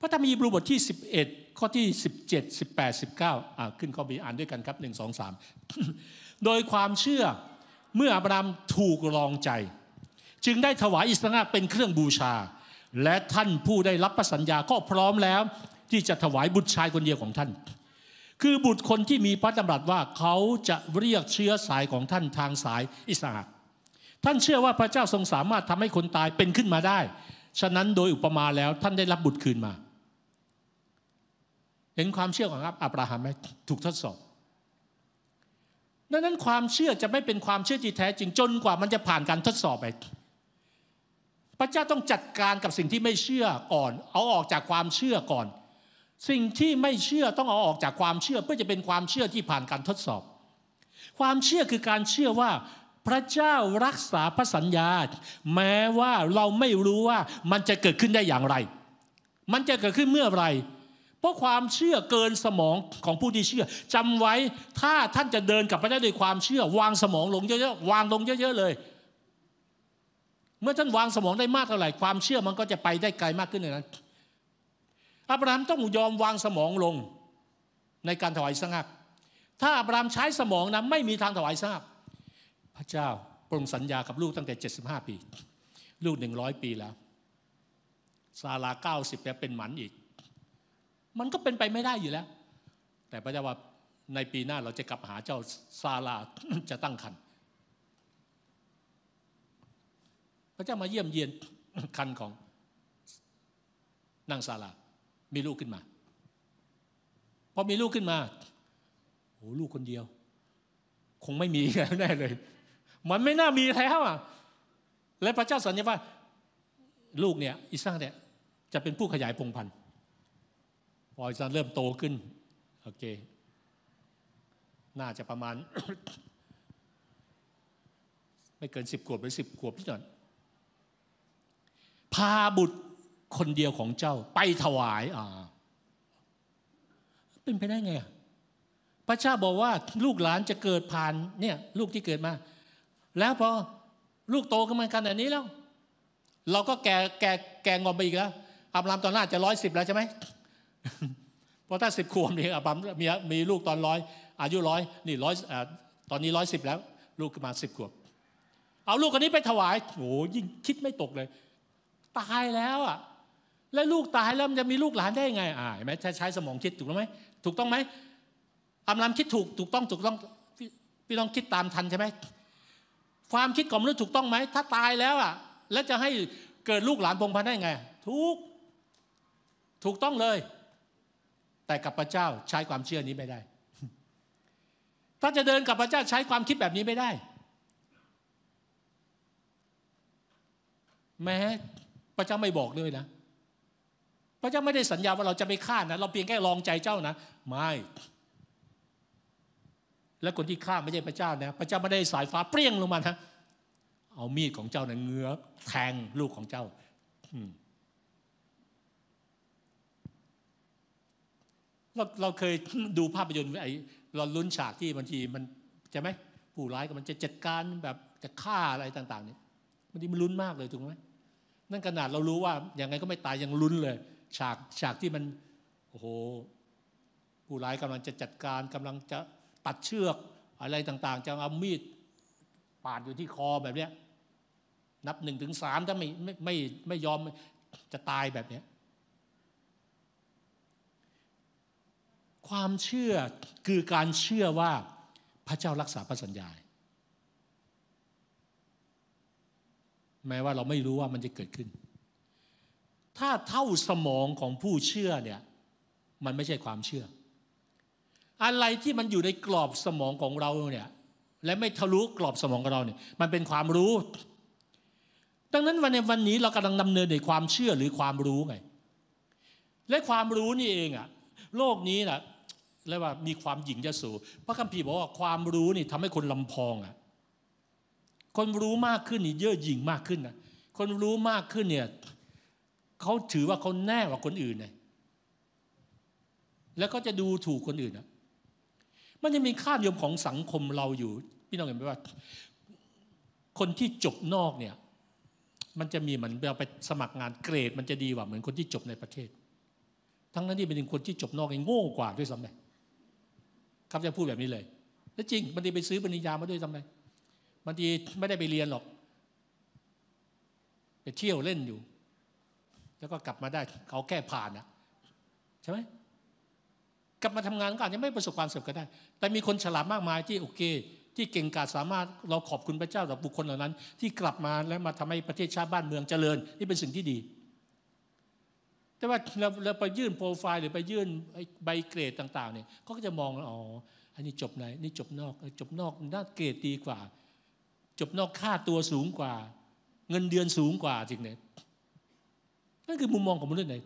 S1: พระธรรมยีบรูบทที่ 11 ข้อที่ 17 18 19อ่าขึ้นข้อบีอ่านด้วยกันครับ 1 2 3 โดยความเชื่อเมื่อบรามถูกลองใจจึงได้ถวายอิสระเป็นเครื่องบูชา และท่านผู้ได้รับประสัญญาก็พร้อมแล้วที่จะถวายบุตรชายคนเดียวของท่าน คือบุตรคนที่มีพระดำรัสว่า เขาจะเรียกเชื้อสายของท่านทางสายอิสระท่านเชื่อว่าพระเจ้าทรงสามารถทำให้คนตายเป็นขึ้นมาได้ ฉะนั้นโดยอุปมาแล้วท่านได้รับบุตรคืนมาเห็นความเชื่อของอับราฮัมไหมถูกทดสอบ ดังนั้นความเชื่อจะไม่เป็นความเชื่อที่แท้จริงจนกว่ามันจะผ่านการทดสอบไประเจ้าต้องจัดการกับสิ่งที่ไม่เชื่อก่อน เอาออกจากความเชื่อก่อน สิ่งที่ไม่เชื่อต้องเอาออกจากความเชื่อเพื่อจะเป็นความเชื่อที่ผ่านการทดสอบ ความเชื่อคือการเชื่อว่าพระเจ้ารักษาพระสัญญาแม้ว่าเราไม่รู้ว่ามันจะเกิดขึ้นได้อย่างไร มันจะเกิดขึ้นเมื่อไรเพราะความเชื่อเกินสมองของผู้ที่เชื่อ จำไว้ถ้าท่านจะเดินกับพระเจ้าด้วยความเชื่อ วางสมองลงเยอะๆวางลงเยอะ ๆเลยเมื่อท่านวางสมองได้มากเท่าไหร่ความเชื่อมันก็จะไปได้ไกลมากขึ้นในนั้นอับรามต้องยอมวางสมองลงในการถวายสังฆถ้าอับรามใช้สมองนะไม่มีทางถวายสังฆพระเจ้า ปรงสัญญากับลูกตั้งแต่ 75 ปี ลูก 100 ปีแล้วซาลา 90 แล้วเป็นหมันอีก มันก็เป็นไปไม่ได้อยู่แล้ว แต่พระเจ้าว่าในปีหน้าเราจะกลับหาเจ้าซาลาจะตั้งครรภระเจ้ามาเยี่ยมเยียนคันของนางซาลา มีลูกขึ้นมาพอมีลูกขึ้นมาโอ้ลูกคนเดียว คงไม่มีแน่เลย มันไม่น่ามีแล้วอ่ะและพระเจ้าสัญญาว่า ลูกเนี่ยอิสราเนี่ยจะเป็นผู้ขยายพงพันธุ์พออิสราเริ่มโตขึ้นโอเคน่าจะประมาณ ไม่เกินสิบขวบหรือสิบขวบที่หน่อยพาบุตรคนเดียวของเจ้า ไปถวายอ่า เป็นไปได้ไง พระเจ้าบอกว่าลูกหลานจะเกิดผ่านเนี่ยลูกที่เกิดมา แล้วพอลูกโตขึ้นมาขนาดนี้แล้ว เราก็แก่แก่แก่งอมไปอีกแล้วอับรามตอนหน้าจะร้อยสิบแล้วใช่ไหม เพราะถ้าสิบขวบเนี่ยอับรามมีมีลูกตอนร้อยอายุร้อยนี่ร้อยตอนนี้ร้อยสิบแล้ว ลูกมาสิบขวบเอาลูกคนนี้ไปถวายโอ้ยิ่งคิดไม่ตกเลยตายแล้วอ่ะแล้วลูกตายแล้วมันจะมีลูกหลานได้ไง อ่าเห็นไหมใช้สมองคิดถูกไหมถูกต้องไหมอำาลามคิดถูกถูกต้องถูกต้อง พี่ต้องคิดตามทัน ใช่ไหมความคิดของมนุษย์ถูกต้องไหมถ้าตายแล้วอ่ะแล้วจะให้เกิดลูกหลานพงพันได้ไง ถูกถูกต้องเลย แต่กับพระเจ้าใช้ความเชื่อนี้ไม่ได้ ถ้าจะเดินกับพระเจ้าใช้ความคิดแบบนี้ไม่ได้แม้ระเจ้าไม่บอกด้วยนะ พระเจ้าไม่ได้สัญญาว่าเราจะไม่ฆ่านะเราเพียงแค่ลองใจเจ้านะ ไม่ และคนที่ฆ่าไม่ใช่พระเจ้านะพระเจ้าไม่ได้สายฟ้าเปรี้ยงลงมานะเอามีดของเจ้านะเงื้อแทงลูกของเจ้า เราเราเคยดูภาพยนตร์ไอ้เราลุ้นฉากที่บางทีมันใช่ไหมผู้ร้ายกับมันจะจัดการแบบจะฆ่าอะไรต่างๆเนี่ยบางทีมันลุ้นมากเลยถูกไหมนั่นขนาดเรารู้ว่าอย่างไงก็ไม่ตายยังลุ้นเลย ฉากฉากที่มัน โอ้โห ผู้ร้ายกำลังจะจัดการกำลังจะตัดเชือกอะไรต่างๆ จะเอามีดปาดอยู่ที่คอแบบเนี้ยนับหนึ่งถึงสามถ้าไม่ไม่ไม่ไม่ยอมจะตายแบบเนี้ยความเชื่อคือการเชื่อว่าพระเจ้ารักษาพระสัญญาแม้ว่าเราไม่รู้ว่ามันจะเกิดขึ้น ถ้าเท่าสมองของผู้เชื่อเนี่ย มันไม่ใช่ความเชื่อ อะไรที่มันอยู่ในกรอบสมองของเราเนี่ย และไม่ทะลุกรอบสมองของเราเนี่ย มันเป็นความรู้ ดังนั้นวันในวันนี้เรากำลังดำเนินในความเชื่อหรือความรู้ไง และความรู้นี่เองอะโลกนี้นะเรียกว่ามีความหยิ่งยโสพระคัมภีร์บอกว่าความรู้นี่ทำให้คนลำพองอะคนรู้มากขึ้นนี่เยอะยิ่งมากขึ้นนะคนรู้มากขึ้นเนี่ยเขาถือว่าเขาแน่กว่าคนอื่นเลยแล้วก็จะดูถูกคนอื่นนะมันจะมีค่านิยมของสังคมเราอยู่พี่น้องเห็นไหมว่า คนที่จบนอกเนี่ย มันจะมีเหมือนเราไปสมัครงานเกรดมันจะดีกว่าเหมือนคนที่จบในประเทศ ทั้งนั้นที่เป็นคนที่จบนอกเองโง่กว่าด้วยซ้ำไปครับจะพูดแบบนี้เลย แล้วจริงมันจะไปซื้อปริญญามาด้วยซ้ำไปบางทีไม่ได้ไปเรียนหรอก ไปเที่ยวเล่นอยู่ แล้วก็กลับมาได้ เขาแก้ผ่านนะใช่ไหมกลับมาทำงานก็อาจจะไม่ประสบความสำเร็จก็ได้ แต่มีคนฉลาดมากมายที่โอเค ที่เก่งกาจสามารถเราขอบคุณพระเจ้าต่อบุคคลเหล่านั้น ที่กลับมาและมาทำให้ประเทศชาติบ้านเมืองเจริญนี่เป็นสิ่งที่ดี แต่ว่าเราเราไปยื่นโปรไฟล์หรือไปยื่นใบเกรดต่างๆเนี่ยเขาก็จะมองอ๋ออันนี้จบไหนนี่จบนอก จบนอกน่าเกรดดีกว่าจบนอกค่าตัวสูงกว่า เงินเดือนสูงกว่าจริงเนี่ยนั่นคือมุมมองของมนุษย์ไหน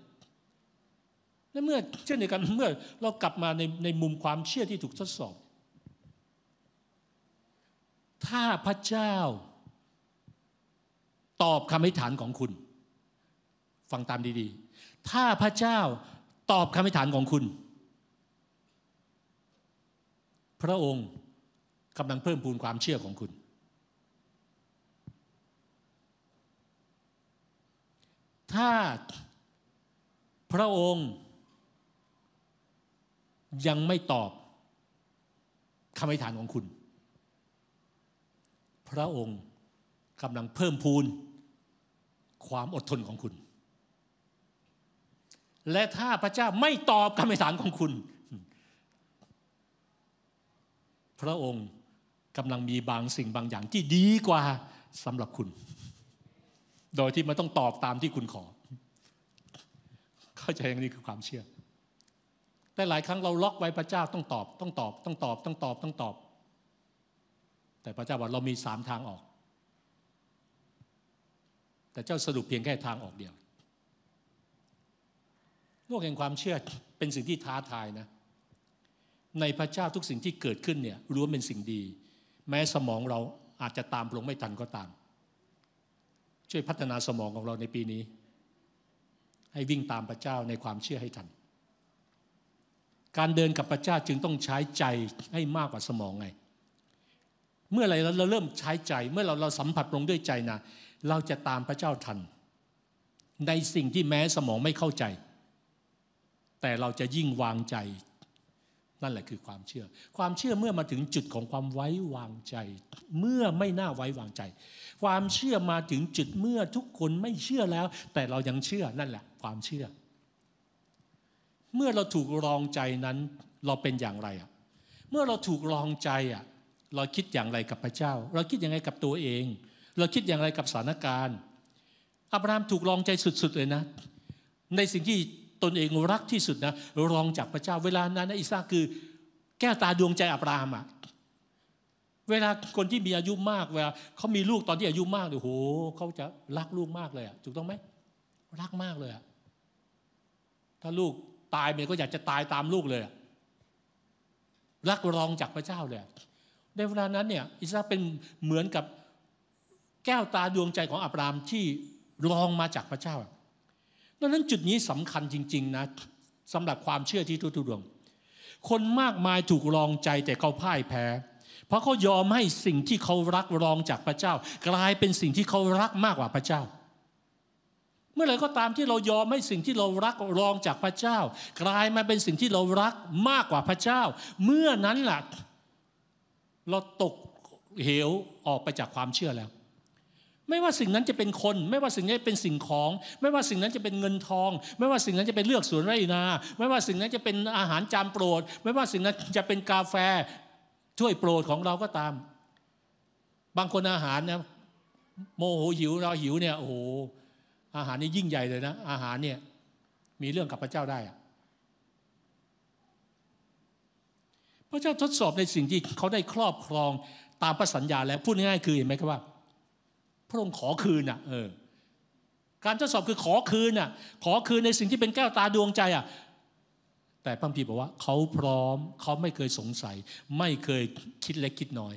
S1: และเมื่อเช่นเดียวกันเมื่อเรากลับมาในในมุมความเชื่อที่ถูกทดสอบ ถ้าพระเจ้า ตอบคำอธิษฐานของคุณฟังตามดีๆ ถ้าพระเจ้าตอบคำอธิษฐานของคุณ พระองค์กำลังเพิ่มพูนความเชื่อของคุณถ้าพระองค์ยังไม่ตอบ คำอธิษฐานของคุณ พระองค์กำลังเพิ่มพูนความอดทนของคุณ และถ้าพระเจ้าไม่ตอบคำอธิษฐานของคุณ พระองค์กำลังมีบางสิ่งบางอย่างที่ดีกว่าสำหรับคุณโดยที่ไม่ต้องตอบตามที่คุณขอ เข้าใจอย่างนี้คือความเชื่อ แต่หลายครั้งเราล็อกไว้พระเจ้าต้องตอบ ต้องตอบ ต้องตอบต้องตอบต้องตอบ แต่พระเจ้าบอกเรามีสามทางออก แต่เจ้าสรุปเพียงแค่ทางออกเดียวโลกแห่งความเชื่อเป็นสิ่งที่ท้าทายนะ ในพระเจ้าทุกสิ่งที่เกิดขึ้นเนี่ยรู้วาเป็นสิ่งดี แม้สมองเราอาจจะตามลงไม่ทันก็ตามช่วยพัฒนาสมองของเราในปีนี้ ให้วิ่งตามพระเจ้าในความเชื่อให้ทัน การเดินกับพระเจ้าจึงต้องใช้ใจให้มากกว่าสมองไง เมื่อไรเราเริ่มใช้ใจ เมื่อเราเราสัมผัสลงด้วยใจนะเราจะตามพระเจ้าทัน ในสิ่งที่แม้สมองไม่เข้าใจ แต่เราจะยิ่งวางใจนั่นแหละคือความเชื่อ ความเชื่อเมื่อมาถึงจุดของความไว้วางใจ เมื่อไม่น่าไว้วางใจ ความเชื่อมาถึงจุดเมื่อทุกคนไม่เชื่อแล้ว แต่เรายังเชื่อนั่นแหละ ความเชื่อ เมื่อเราถูกรองใจนั้น เราเป็นอย่างไรอ่ะเมื่อเราถูกรองใจอ่ะเราคิดอย่างไรกับพระเจ้า เราคิดอย่างไรกับตัวเอง เราคิดอย่างไรกับสถานการณ์อับรามถูกรองใจสุดๆ เลยนะ ในสิ่งที่ตนเองรักที่สุดนะรองจากพระเจ้า เวลานั้นนะอิสาคือ แก้วตาดวงใจอับรามอะเวลาคนที่มีอายุมากเวลาเขามีลูกตอนที่อายุมากเนี่ยโหเขาจะรักลูกมากเลยอะถูกต้องไหมรักมากเลยอะถ้าลูกตายเมียก็อยากจะตายตามลูกเลย รักรองจากพระเจ้าเลยในเวลานั้นเนี่ยอิสราเป็นเหมือนกับแก้วตาดวงใจของอับรามที่รองมาจากพระเจ้าดังนั้นจุดนี้สำคัญจริง ๆนะสำหรับความเชื่อที่ทุตุดวงคนมากมายถูกรองใจแต่เขาพ่ายแพ้ เพราะเขายอมให้สิ่งที่เขารักรองจากพระเจ้า กลายเป็นสิ่งที่เขารักมากกว่าพระเจ้า เมื่อไหร่ก็ตามที่เรายอมให้สิ่งที่เรารักรองจากพระเจ้า กลายมาเป็นสิ่งที่เรารักมากกว่าพระเจ้า เมื่อนั้นแหละเราตกเหวออกไปจากความเชื่อแล้วไม่ว่าสิ่งนั้นจะเป็นคน ไม่ว่าสิ่งนี้เป็นสิ่งของ ไม่ว่าสิ่งนั้นจะเป็นเงินทอง ไม่ว่าสิ่งนั้นจะเป็นเลือกสวนไรนา ไม่ว่าสิ่งนั้นจะเป็นอาหารจานโปรด ไม่ว่าสิ่งนั้นจะเป็นกาแฟถ้วยโปรดของเราก็ตาม บางคนอาหารนะโมโหหิวเราหิวเนี่ยโอ้โหอาหารนี่ยิ่งใหญ่เลยนะ อาหารเนี่ยมีเรื่องกับพระเจ้าได้พระเจ้าทดสอบในสิ่งที่เขาได้ครอบครองตามพระสัญญาแล้วพูดง่ายๆคือเห็นไหมครับว่าระองค์ขอคืนอ่ะเออการทดสอบคือขอคืนอ่ะขอคืนในสิ่งที่เป็นแก้วตาดวงใจอ่ะแต่พระพีบอกว่าเขาพร้อมเขาไม่เคยสงสัย ไม่เคยคิดเล็กคิดน้อย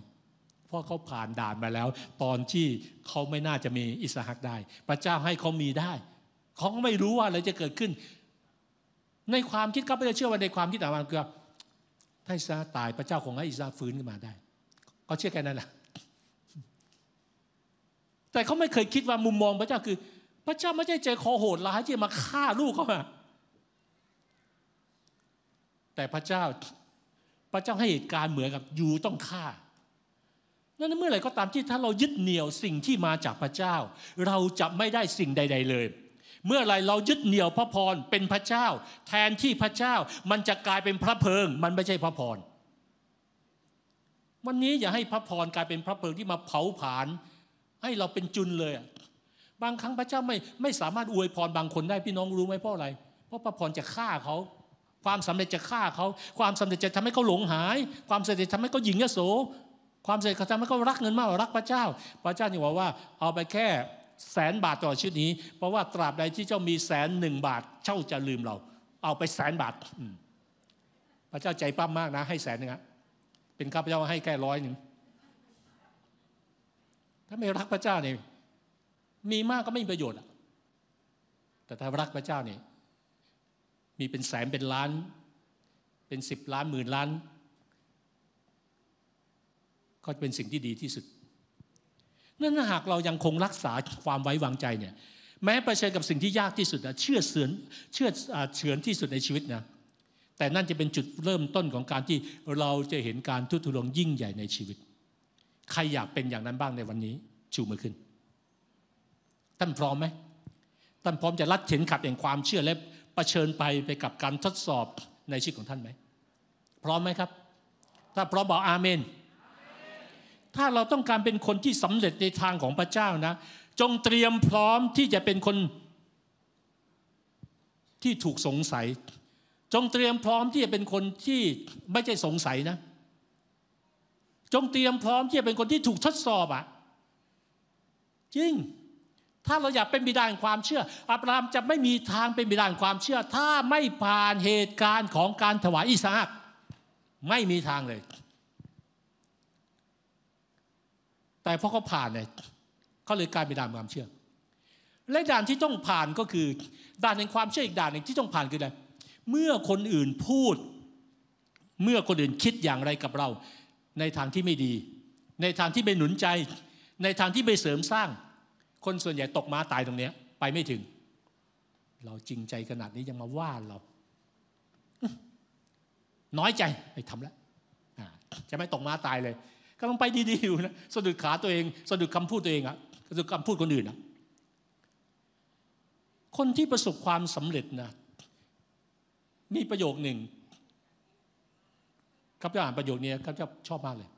S1: เพราะเขาผ่านด่านมาแล้ว ตอนที่เขาไม่น่าจะมีอิสหักได้ พระเจ้าให้เขามีได้เขาไม่รู้ว่าอะไรจะเกิดขึ้น ในความคิดเขาไม่ได้เชื่อว่าในความคิดต่างๆคือถ้าอิสราตายพระเจ้าคงให้อิสราฟื้นขึ้นมาได้เขาเชื่อแค่นั้นแหละแต่เขาไม่เคยคิดว่ามุมมองพระเจ้าคือพระเจ้าไม่ใช่ใจคอโหดร้ายที่มาฆ่าลูกเขามาแต่พระเจ้าพระเจ้าให้เหตุการณ์เหมือนกับอยู่ต้องฆ่า นั่นเมื่อไหร่ก็ตามที่ถ้าเรายึดเหนี่ยวสิ่งที่มาจากพระเจ้า เราจะไม่ได้สิ่งใด ๆ เลย เมื่อไรเรายึดเหนี่ยวพระพรเป็นพระเจ้า แทนที่พระเจ้า มันจะกลายเป็นพระเพลิง มันไม่ใช่พระพร วันนี้อย่าให้พระพรกลายเป็นพระเพลิงที่มาเผาผลาญให้เราเป็นจุนเลยบางครั้งพระเจ้าไม่ไม่สามารถอวยพรบางคนได้พี่น้องรู้ไหมเพราะอะไร เพราะพระพรจะฆ่าเขาความสำเร็จจะฆ่าเขาความสำเร็จจะทำให้เขาหลงหาย ความสำเร็จทำให้เขาหญิงยโส ความสำเร็จทำให้เขารักเงินมากรักพระเจ้า พระเจ้าจึงบอกว่า เอาไปแค่แสนบาทต่อชีวิตนี้ เพราะว่าตราบใดที่เจ้ามีแสนหนึ่งบาทเจ้าจะลืมเรา เอาไปแสนบาทพระเจ้าใจปั้มมากนะ ให้แสนนึ่งเป็นข้าพเจ้าให้แค่ร้อยหนึ่งถ้าไม่รักพระเจ้าเนี่ยมีมากก็ไม่มีประโยชน์แต่ถ้ารักพระเจ้าเนี่ยมีเป็นแสนเป็นล้าน เป็นสิบล้านหมื่นล้าน ก็เป็นสิ่งที่ดีที่สุดนั่นหากเรายังคงรักษาความไว้วางใจเนี่ยแม้เผชิญกับสิ่งที่ยากที่สุดเชื่อเสือนเชื่อเฉือนที่สุดในชีวิตนะแต่นั่นจะเป็นจุดเริ่มต้นของการที่เราจะเห็นการทุตทุลงยิ่งใหญ่ในชีวิตใครอยากเป็นอย่างนั้นบ้างในวันนี้ชูมือขึ้น ท่านพร้อมไหมท่านพร้อมจะรัดเข็นขัดแห่งความเชื่อและะเผชิญไปไปกับการทดสอบในชีวิตของท่านไหมพร้อมไหมครับ ถ้าพร้อมบอกอาเมน ถ้าเราต้องการเป็นคนที่สำเร็จในทางของพระเจ้านะ จงเตรียมพร้อมที่จะเป็นคนที่ถูกสงสัย จงเตรียมพร้อมที่จะเป็นคนที่ไม่ใช่สงสัยนะจงเตรียมพร้อมที่จะเป็นคนที่ถูกทดสอบอ่ะ จริง ถ้าเราอยากเป็นบิดาแห่งความเชื่ออับรามจะไม่มีทางเป็นบิดาแห่งความเชื่อ ถ้าไม่ผ่านเหตุการณ์ของการถวายอิสระไม่มีทางเลย แต่พอเขาผ่านเนี่ยเขาเลยกลายเป็นด่านความเชื่อ และด่านที่ต้องผ่านก็คือด่านแห่งความเชื่ออีกด่านหนึ่งที่ต้องผ่านคืออะไร เมื่อคนอื่นพูด เมื่อคนอื่นคิดอย่างไรกับเราในทางที่ไม่ดี ในทางที่ไปหนุนใจ ในทางที่ไปเสริมสร้าง คนส่วนใหญ่ตกมาตายตรงเนี้ยไปไม่ถึง เราจริงใจขนาดนี้ยังมาว่าเรา น้อยใจไปทำแล้วจะไม่ตกมาตายเลยกำลังไปดีๆอยู่นะสะดุดขาตัวเอง สะดุดคำพูดตัวเองอะสะดุดคำพูดคนอื่นอะคนที่ประสบความสำเร็จนะมีประโยคหนึ่งข้าพเจ้าอ่านประโยคนี้ข้าพเจ้าชอบมากเลย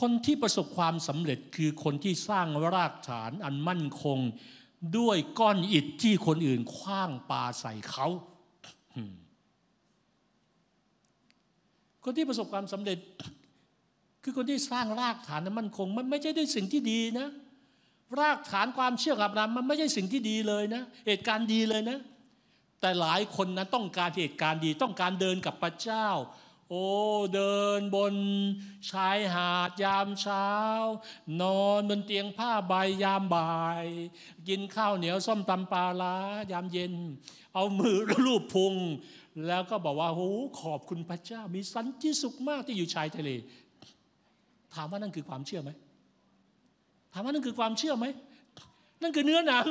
S1: คนที่ประสบความสำเร็จคือคนที่สร้างรากฐานอันมั่นคง ด้วยก้อนอิฐที่คนอื่นคว้างปาใส่เขา คนที่ประสบความสำเร็จ คือคนที่สร้างรากฐานอันมั่นคง มันไม่ใช่ด้วยสิ่งที่ดีนะ รากฐานความเชื่อกับนั้นมันไม่ใช่สิ่งที่ดีเลยนะเหตุการณ์ดีเลยนะ แต่หลายคนนะต้องการเหตุการณ์ดี ต้องการเดินกับพระเจ้าโอ้เดินบนชายหาดยามเช้า นอนบนเตียงผ้าใบายามบ่ายกินข้าวเหนียวส้มตำปลาล้ายามเย็น เอามือลูบพุง แล้วก็บอกว่าโอ้ขอบคุณพระเจ้า มีสันติสุขมากที่อยู่ชายทะเล ถามว่านั่นคือความเชื่อไหมถามว่านั่นคือความเชื่อไหมนั่นคือเนื้อหนัง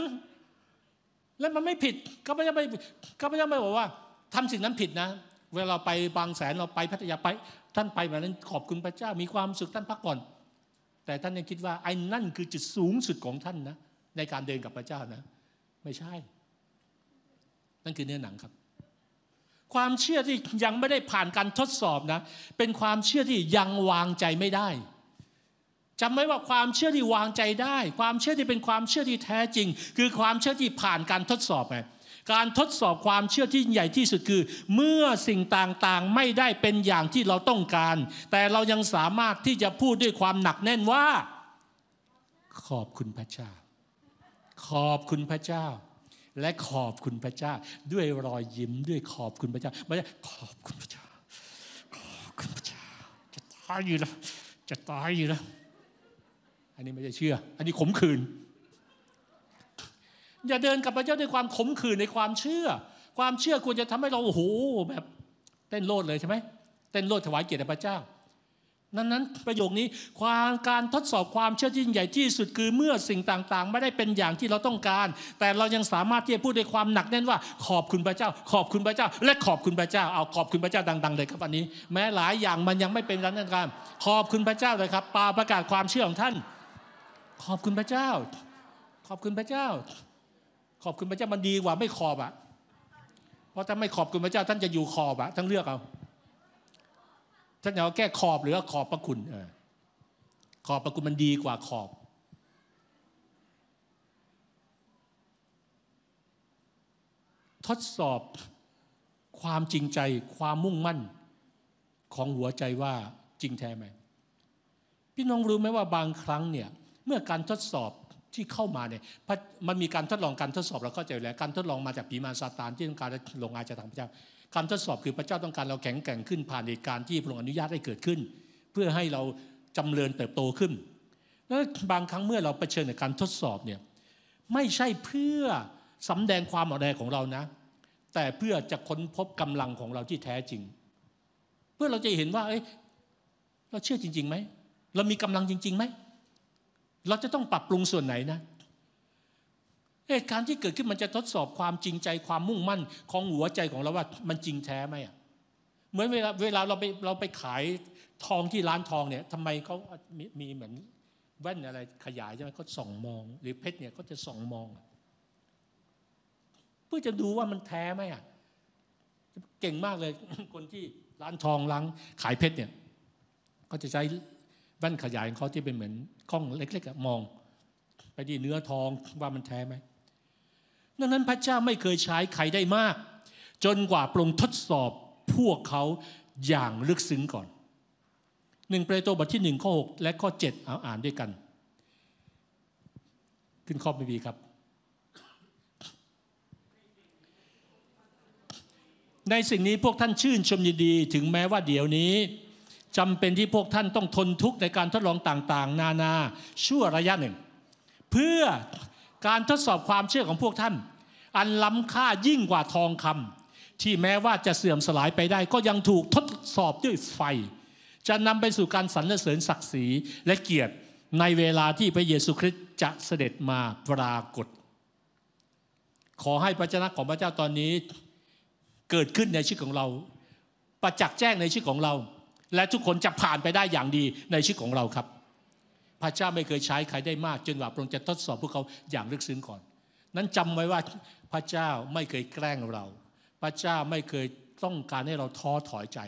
S1: และมันไม่ผิดข้าพเจ้าไม่ข้าพเจ้าไม่บอกว่า ทำสิ่งนั้นผิดนะเวลาไปบางแสนเราไปพัทยาไปท่านไปแบบนั้นขอบคุณพระเจ้ามีความสุขท่านพักผ่อน แต่ท่านยังคิดว่าไอ้นั่นคือจุดสูงสุดของท่านนะในการเดินกับพระเจ้านะ ไม่ใช่ นั่นคือเนื้อหนังครับ ความเชื่อที่ยังไม่ได้ผ่านการทดสอบนะเป็นความเชื่อที่ยังวางใจไม่ได้จำไว้ว่าความเชื่อที่วางใจได้ ความเชื่อที่เป็นความเชื่อที่แท้จริง คือความเชื่อที่ผ่านการทดสอบไปการทดสอบความเชื่อที่ใหญ่ที่สุดคือ เมื่อสิ่งต่างๆไม่ได้เป็นอย่างที่เราต้องการ แต่เรายังสามารถที่จะพูดด้วยความหนักแน่นว่า ขอบคุณพระเจ้า ขอบคุณพระเจ้า และขอบคุณพระเจ้า ด้วยรอยยิ้มด้วยขอบคุณพระเจ้าไม่ใช่ขอบคุณพระเจ้าขอบคุณพระเจ้าจะตายอยู่แล้วจะตายอยู่แล้วอันนี้ไม่ใช่เชื่อ อันนี้ขมขื่นอย่าเดินกับพระเจ้าด้วยความขมขื่นในความเชื่อ ความเชื่อควรจะทำให้เราโอ้โหแบบเต้นโลดเลยใช่ไหมเต้นโลดถวายเกียรติพระเจ้านั้นนั้นประโยคนี้ความการทดสอบความเชื่อที่ใหญ่ที่สุดคือเมื่อสิ่งต่าง ๆ ไม่ได้เป็นอย่างที่เราต้องการ แต่เรายังสามารถที่จะพูดด้วยความหนักแน่นว่า ขอบคุณพระเจ้า ขอบคุณพระเจ้า และขอบคุณพระเจ้าเอาขอบคุณพระเจ้าดัง ๆ เลยครับวันนี้ แม้หลายอย่างมันยังไม่เป็นรันนันการขอบคุณพระเจ้าเลยครับปาประกาศความเชื่อของท่าน ขอบคุณพระเจ้า ขอบคุณพระเจ้าขอบคุณพระเจ้ามันดีกว่าไม่ขอบอะ่ะ เพราะถ้าไม่ขอบคุณพระเจ้า ท่านจะอยู่ขอบอะ่ะท่านเลือกเอาท่านจะเอาแก้ขอบหรือขอบประคุณเออ ขอบประคุณมันดีกว่าขอบ ทดสอบความจริงใจความมุ่งมั่น ของหัวใจว่าจริงแท้ไหมพี่น้องรู้ไหมว่าบางครั้งเนี่ยเมื่อการทดสอบที่เข้ามาเนี่ยมันมีการทดลองการทดสอบเราเข้าใจแล้วการทดลองมาจากผีมารซาตานที่ต้องการลงอาจาทางพระเจ้าการทดสอบคือพระเจ้าต้องการเราแข็งแกร่งขึ้นผ่านเหตุการณ์ที่พระองค์อนุญาตให้เกิดขึ้น เพื่อให้เราจำเริญเติบโตขึ้นแล้วบางครั้งเมื่อเราเผชิญกับการทดสอบเนี่ยไม่ใช่เพื่อสำแดงความอ่อนแอของเรานะ แต่เพื่อจะค้นพบกำลังของเราที่แท้จริง เพื่อเราจะเห็นว่าเอ้ยเราเชื่อจริงๆไหมเรามีกำลังจริงๆไหมเราจะต้องปรับปรุงส่วนไหนนะเหตุการณ์ที่เกิดขึ้นมันจะทดสอบความจริงใจความมุ่งมั่น ของหัวใจของเราว่ามันจริงแท้ไหมอ่ะเหมือนเวลาเวลาเราไปเราไปขายทองที่ร้านทองเนี่ยทำไมเขามีมีเหมือน แว่นอะไรขยายใช่ไหมเขาส่อง มองหรือเพชรเนี่ยเขาจะส่องมอง เพื่อจะดูว่ามันแท้ไหมอ่ะเก่งมากเลยคนที่ร้านทองร้านขายเพชรเนี่ยก็จะใช้แว่นขยายของเขาที่เป็นเหมือนกล้องเล็กๆมอง ไปที่เนื้อทองว่ามันแท้ไหมดังนั้นพระเจ้าไม่เคยใช้ใครได้มาก จนกว่าปรงทดสอบพวกเขาอย่างลึกซึ้งก่อนหนึ่งเปโตรบทที่หนึ่งข้อ 6 และข้อ7เอาอ่านด้วยกัน ขึ้นข้อมีบีครับ ในสิ่งนี้พวกท่านชื่นชมยินดีถึงแม้ว่าเดี๋ยวนี้จำเป็นที่พวกท่านต้องทนทุกข์ในการทดลองต่างๆ นานาชั่วระยะหนึ่ง เพื่อการทดสอบความเชื่อของพวกท่าน อันล้ำค่ายิ่งกว่าทองคำที่แม้ว่าจะเสื่อมสลายไปได้ ก็ยังถูกทดสอบด้วยไฟ จะนำไปสู่การสรรเสริญศักดิ์ศรีและเกียรติในเวลาที่พระเยซูคริสต์จะเสด็จมาปรากฏ ขอให้พระเจ้าของพระเจ้าตอนนี้ เกิดขึ้นในชีวิตของเรา ประจักษ์แจ้งในชีวิตของเราและทุกคนจะผ่านไปได้อย่างดีในชีวิตของเราครับ พระเจ้าไม่เคยใช้ใครได้มากจนกว่าพระองค์จะทดสอบพวกเขาอย่างลึกซึ้งก่อน นั้นจำไว้ว่าพระเจ้าไม่เคยแกล้งเรา พระเจ้าไม่เคยต้องการให้เราท้อถอยใจ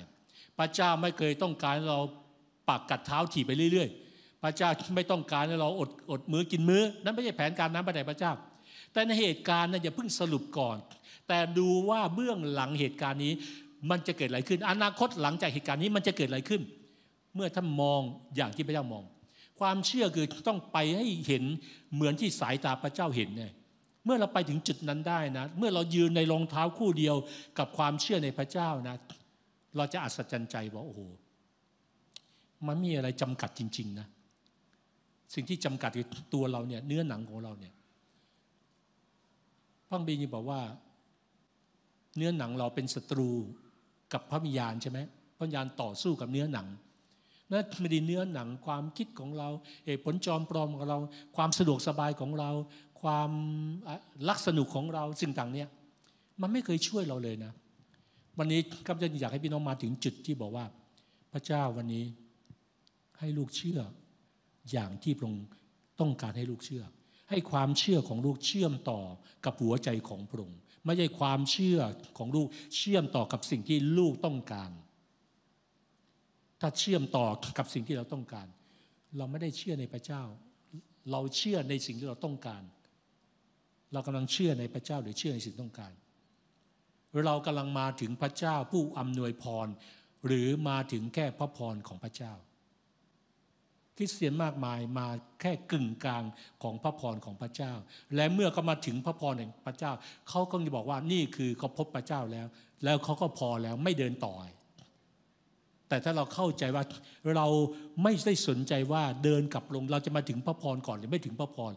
S1: พระเจ้าไม่เคยต้องการเราปากกัดเท้าถีบไปเรื่อย ๆ พระเจ้าไม่ต้องการให้เราอดอดมือกินมือนั้นไม่ใช่แผนการน้ำพระดัยพระเจ้า แต่ในเหตุการณ์นั้นอย่าเพิ่งสรุปก่อน แต่ดูว่าเบื้องหลังเหตุการณ์นี้มันจะเกิดอะไรขึ้น อนาคตหลังจากเหตุการณ์นี้มันจะเกิดอะไรขึ้น เมื่อท่านมองอย่างที่พระเจ้ามอง ความเชื่อคือต้องไปให้เห็นเหมือนที่สายตาพระเจ้าเห็นเนี่ยเมื่อเราไปถึงจุดนั้นได้นะเมื่อเรายืนในรองเท้าคู่เดียวกับความเชื่อในพระเจ้านะเราจะอัศจรรย์ใจว่าโอ้โห มันมีอะไรจำกัดจริง ๆ นะ สิ่งที่จำกัดคือตัวเราเนี่ยเนื้อหนังของเราเนี่ยพังบีนี่บอกว่าเนื้อหนังเราเป็นศัตรูกับพระวิญญาณใช่ไหมพระวิญญาณต่อสู้กับเนื้อหนังนั่นไม่ได้เนื้อหนังความคิดของเราเหตุผลจอมปลอมของเรา ความสะดวกสบายของเราความลักษณะของเราสิ่งต่างเนี่ยมันไม่เคยช่วยเราเลยนะ วันนี้ก้จะอยากให้พี่น้องมาถึงจุดที่บอกว่า พระเจ้าวันนี้ให้ลูกเชื่ออย่างที่พระองค์ต้องการให้ลูกเชื่อ ให้ความเชื่อของลูกเชื่อมต่อกับหัวใจของพระองค์ไม่ใช่ความเชื่อของลูกเชื่อมต่อกับสิ่งที่ลูกต้องการ ถ้าเชื่อมต่อกับสิ่งที่เราต้องการ เราไม่ได้เชื่อในพระเจ้า เราเชื่อในสิ่งที่เราต้องการ เรากำลังเชื่อในพระเจ้าหรือเชื่อในสิ่งต้องการเรากำลังมาถึงพระเจ้าผู้อำนวยพรหรือมาถึงแค่พระพรของพระเจ้าคริสเตียนมากมายมาแค่กึ่งกลางของพระพรของพระเจ้า และเมื่อเขามาถึงพระพรแห่งพระเจ้าเขาก็จะบอกว่านี่คือเขาพบพระเจ้าแล้ว แล้วเขาก็พอแล้วไม่เดินต่อแต่ถ้าเราเข้าใจว่าเราไม่ได้สนใจว่าเดินกลับลงเราจะมาถึงพระพรก่อนหรือไม่ถึงพระพร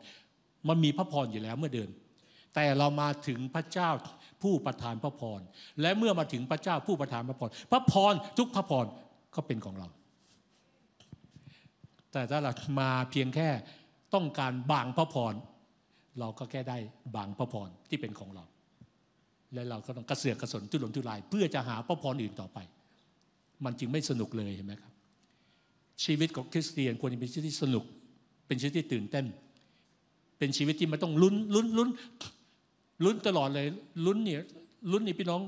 S1: มันมีพระพรอยู่แล้วเมื่อเดิน แต่เรามาถึงพระเจ้าผู้ประทานพระพรและเมื่อมาถึงพระเจ้าผู้ประทานพระพรพระพร ทุกพระพรก็เป็นของเราแต่ถ้าเรามาเพียงแค่ต้องการบางพระพรเราก็แก้ได้บางพระพรที่เป็นของเรา และเราก็ต้องกระเสือกกระสนทุรนทุราย เพื่อจะหาพระพรอื่นต่อไป มันจึงไม่สนุกเลยเห็นไหมครับ ชีวิตของคริสเตียนควรจะเป็นชีวิตที่สนุก เป็นชีวิตที่ตื่นเต้น เป็นชีวิตที่ไม่ต้องลุ้นลุ้นลุ้นลุ้นตลอดเลยลุ้นเนี่ยลุ้นนี่พี่น้อง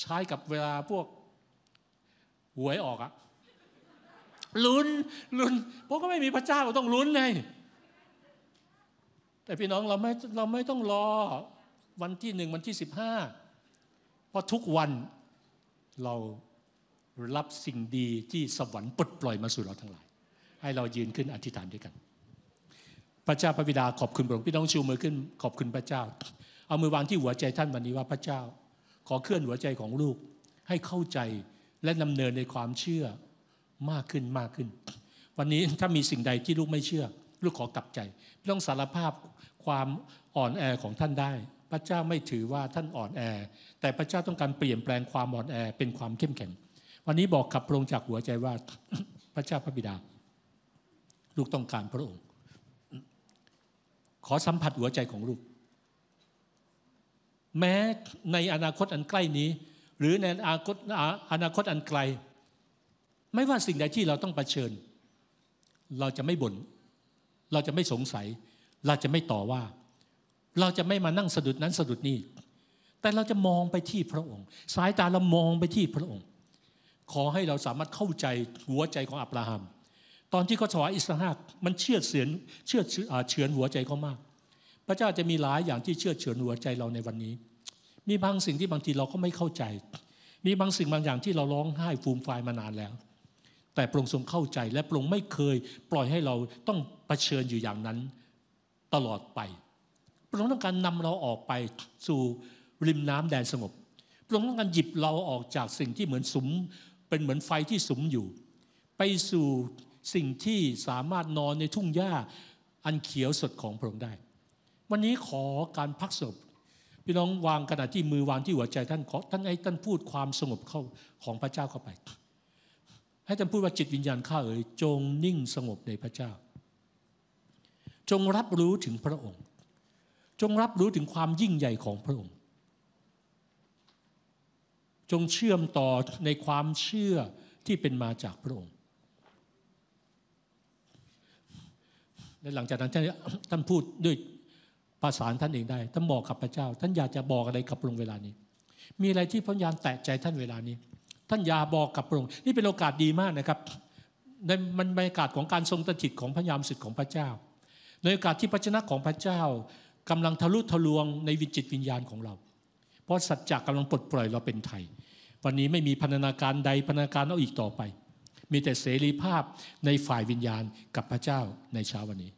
S1: ใช้กับเวลาพวกหวยออกอะลุ้นลุ้นเพราะก็ไม่มีพระเจ้าต้องลุ้นไงแต่พี่น้องเราไม่เราไม่ต้องรอวันที่หนึ่งวันที่สิบห้าเพราะทุกวันเรารับสิ่งดีที่สวรรค์ปลดปล่อยมาสู่เราทั้งหลาย ให้เรายืนขึ้นอธิษฐานด้วยกันพระเจ้าพระบิดาขอบคุณพระองค์พี่น้องชูมือขึ้น ขอบคุณพระเจ้า เอามือวางที่หัวใจท่านวันนี้ว่าพระเจ้า ขอเคลื่อนหัวใจของลูกให้เข้าใจและนำเนินในความเชื่อมากขึ้นมากขึ้น วันนี้ถ้ามีสิ่งใดที่ลูกไม่เชื่อ ลูกขอกลับใจ่ต้องสารภาพความอ่อนแอของท่านได้ พระเจ้าไม่ถือว่าท่านอ่อนแอ แต่พระเจ้าต้องการเปลี่ยนแปลงความอ่อนแอเป็นความเข้มแข็ง วันนี้บอกขับพระองค์จากหัวใจว่าพระเจ้าพระบิดา ลูกต้องการพระองค์ ขอสัมผัสหัวใจของลูกแม้ในอนาคตอันใกล้นี้ หรือในอนาคตอนาคตอันไกลไม่ว่าสิ่งใดที่เราต้องเผชิญ เราจะไม่บน่นเราจะไม่สงสัย เราจะไม่ต่อว่า เราจะไม่มานั่งสะดุดนั้นสะดุดนี้แต่เราจะมองไปที่พระองค์ สายตาเรามองไปที่พระองค์ ขอให้เราสามารถเข้าใจหัวใจของอับราฮัมตอนที่เขาถวายอิสหักมันเชื่อเสือนเชื่อเฉือนหัวใจเขามาก พระเจ้าจะมีหลายอย่างที่เชื่อเฉือนหัวใจเราในวันนี้ มีบางสิ่งที่บางทีเราก็ไม่เข้าใจ มีบางสิ่งบางอย่างที่เราร้องไห้ฟูมฟายมานานแล้วแต่พระองค์ทรงเข้าใจและพระองค์ไม่เคยปล่อยให้เราต้องเผชิญอยู่อย่างนั้น ตลอดไป พระองค์ต้องการนำเราออกไปสู่ริมน้ำแดนสงบ พระองค์ต้องการหยิบเราออกจากสิ่งที่เหมือนสุม เป็นเหมือนไฟที่สุมอยู่ ไปสู่สิ่งที่สามารถนอนในทุ่งหญ้าอันเขียวสดของพระองค์ได้ วันนี้ขอการพักศพพี่น้องวางกระดาษที่มือวางที่หัวใจท่านขอท่านไอ้ท่านพูดความสงบเข้าของพระเจ้าเข้าไปให้ท่านพูดว่าจิตวิญญาณข้าเอ๋ยจงนิ่งสงบในพระเจ้า จงรับรู้ถึงพระองค์ จงรับรู้ถึงความยิ่งใหญ่ของพระองค์ จงเชื่อมต่อในความเชื่อที่เป็นมาจากพระองค์และหลังจากนั้นท่านพูดด้วยภาษาท่านเองได้ท่านบอกกับพระเจ้า ท่านอยากจะบอกอะไรกับพระองค์เวลานี้ มีอะไรที่พระญาณแตะใจท่านเวลานี้ท่านยาบอกกับพระองค์นี่เป็นโอกาสดีมากนะครับ ในบรรยากาศของการทรงสจิตของพระยามศึกของพระเจ้าในโอกาสที่พระชนะของพระเจ้ากำลังทะลุทะลวงในวิจิตวิญญาณของเรา เพราะสัจจะกำลังปลดปล่อยเราเป็นไทย วันนี้ไม่มีพันนาการใดพันนาการเอาอีกต่อไป มีแต่เสรีภาพในฝ่ายวิญญาณกับพระเจ้าในเช้าวันนี้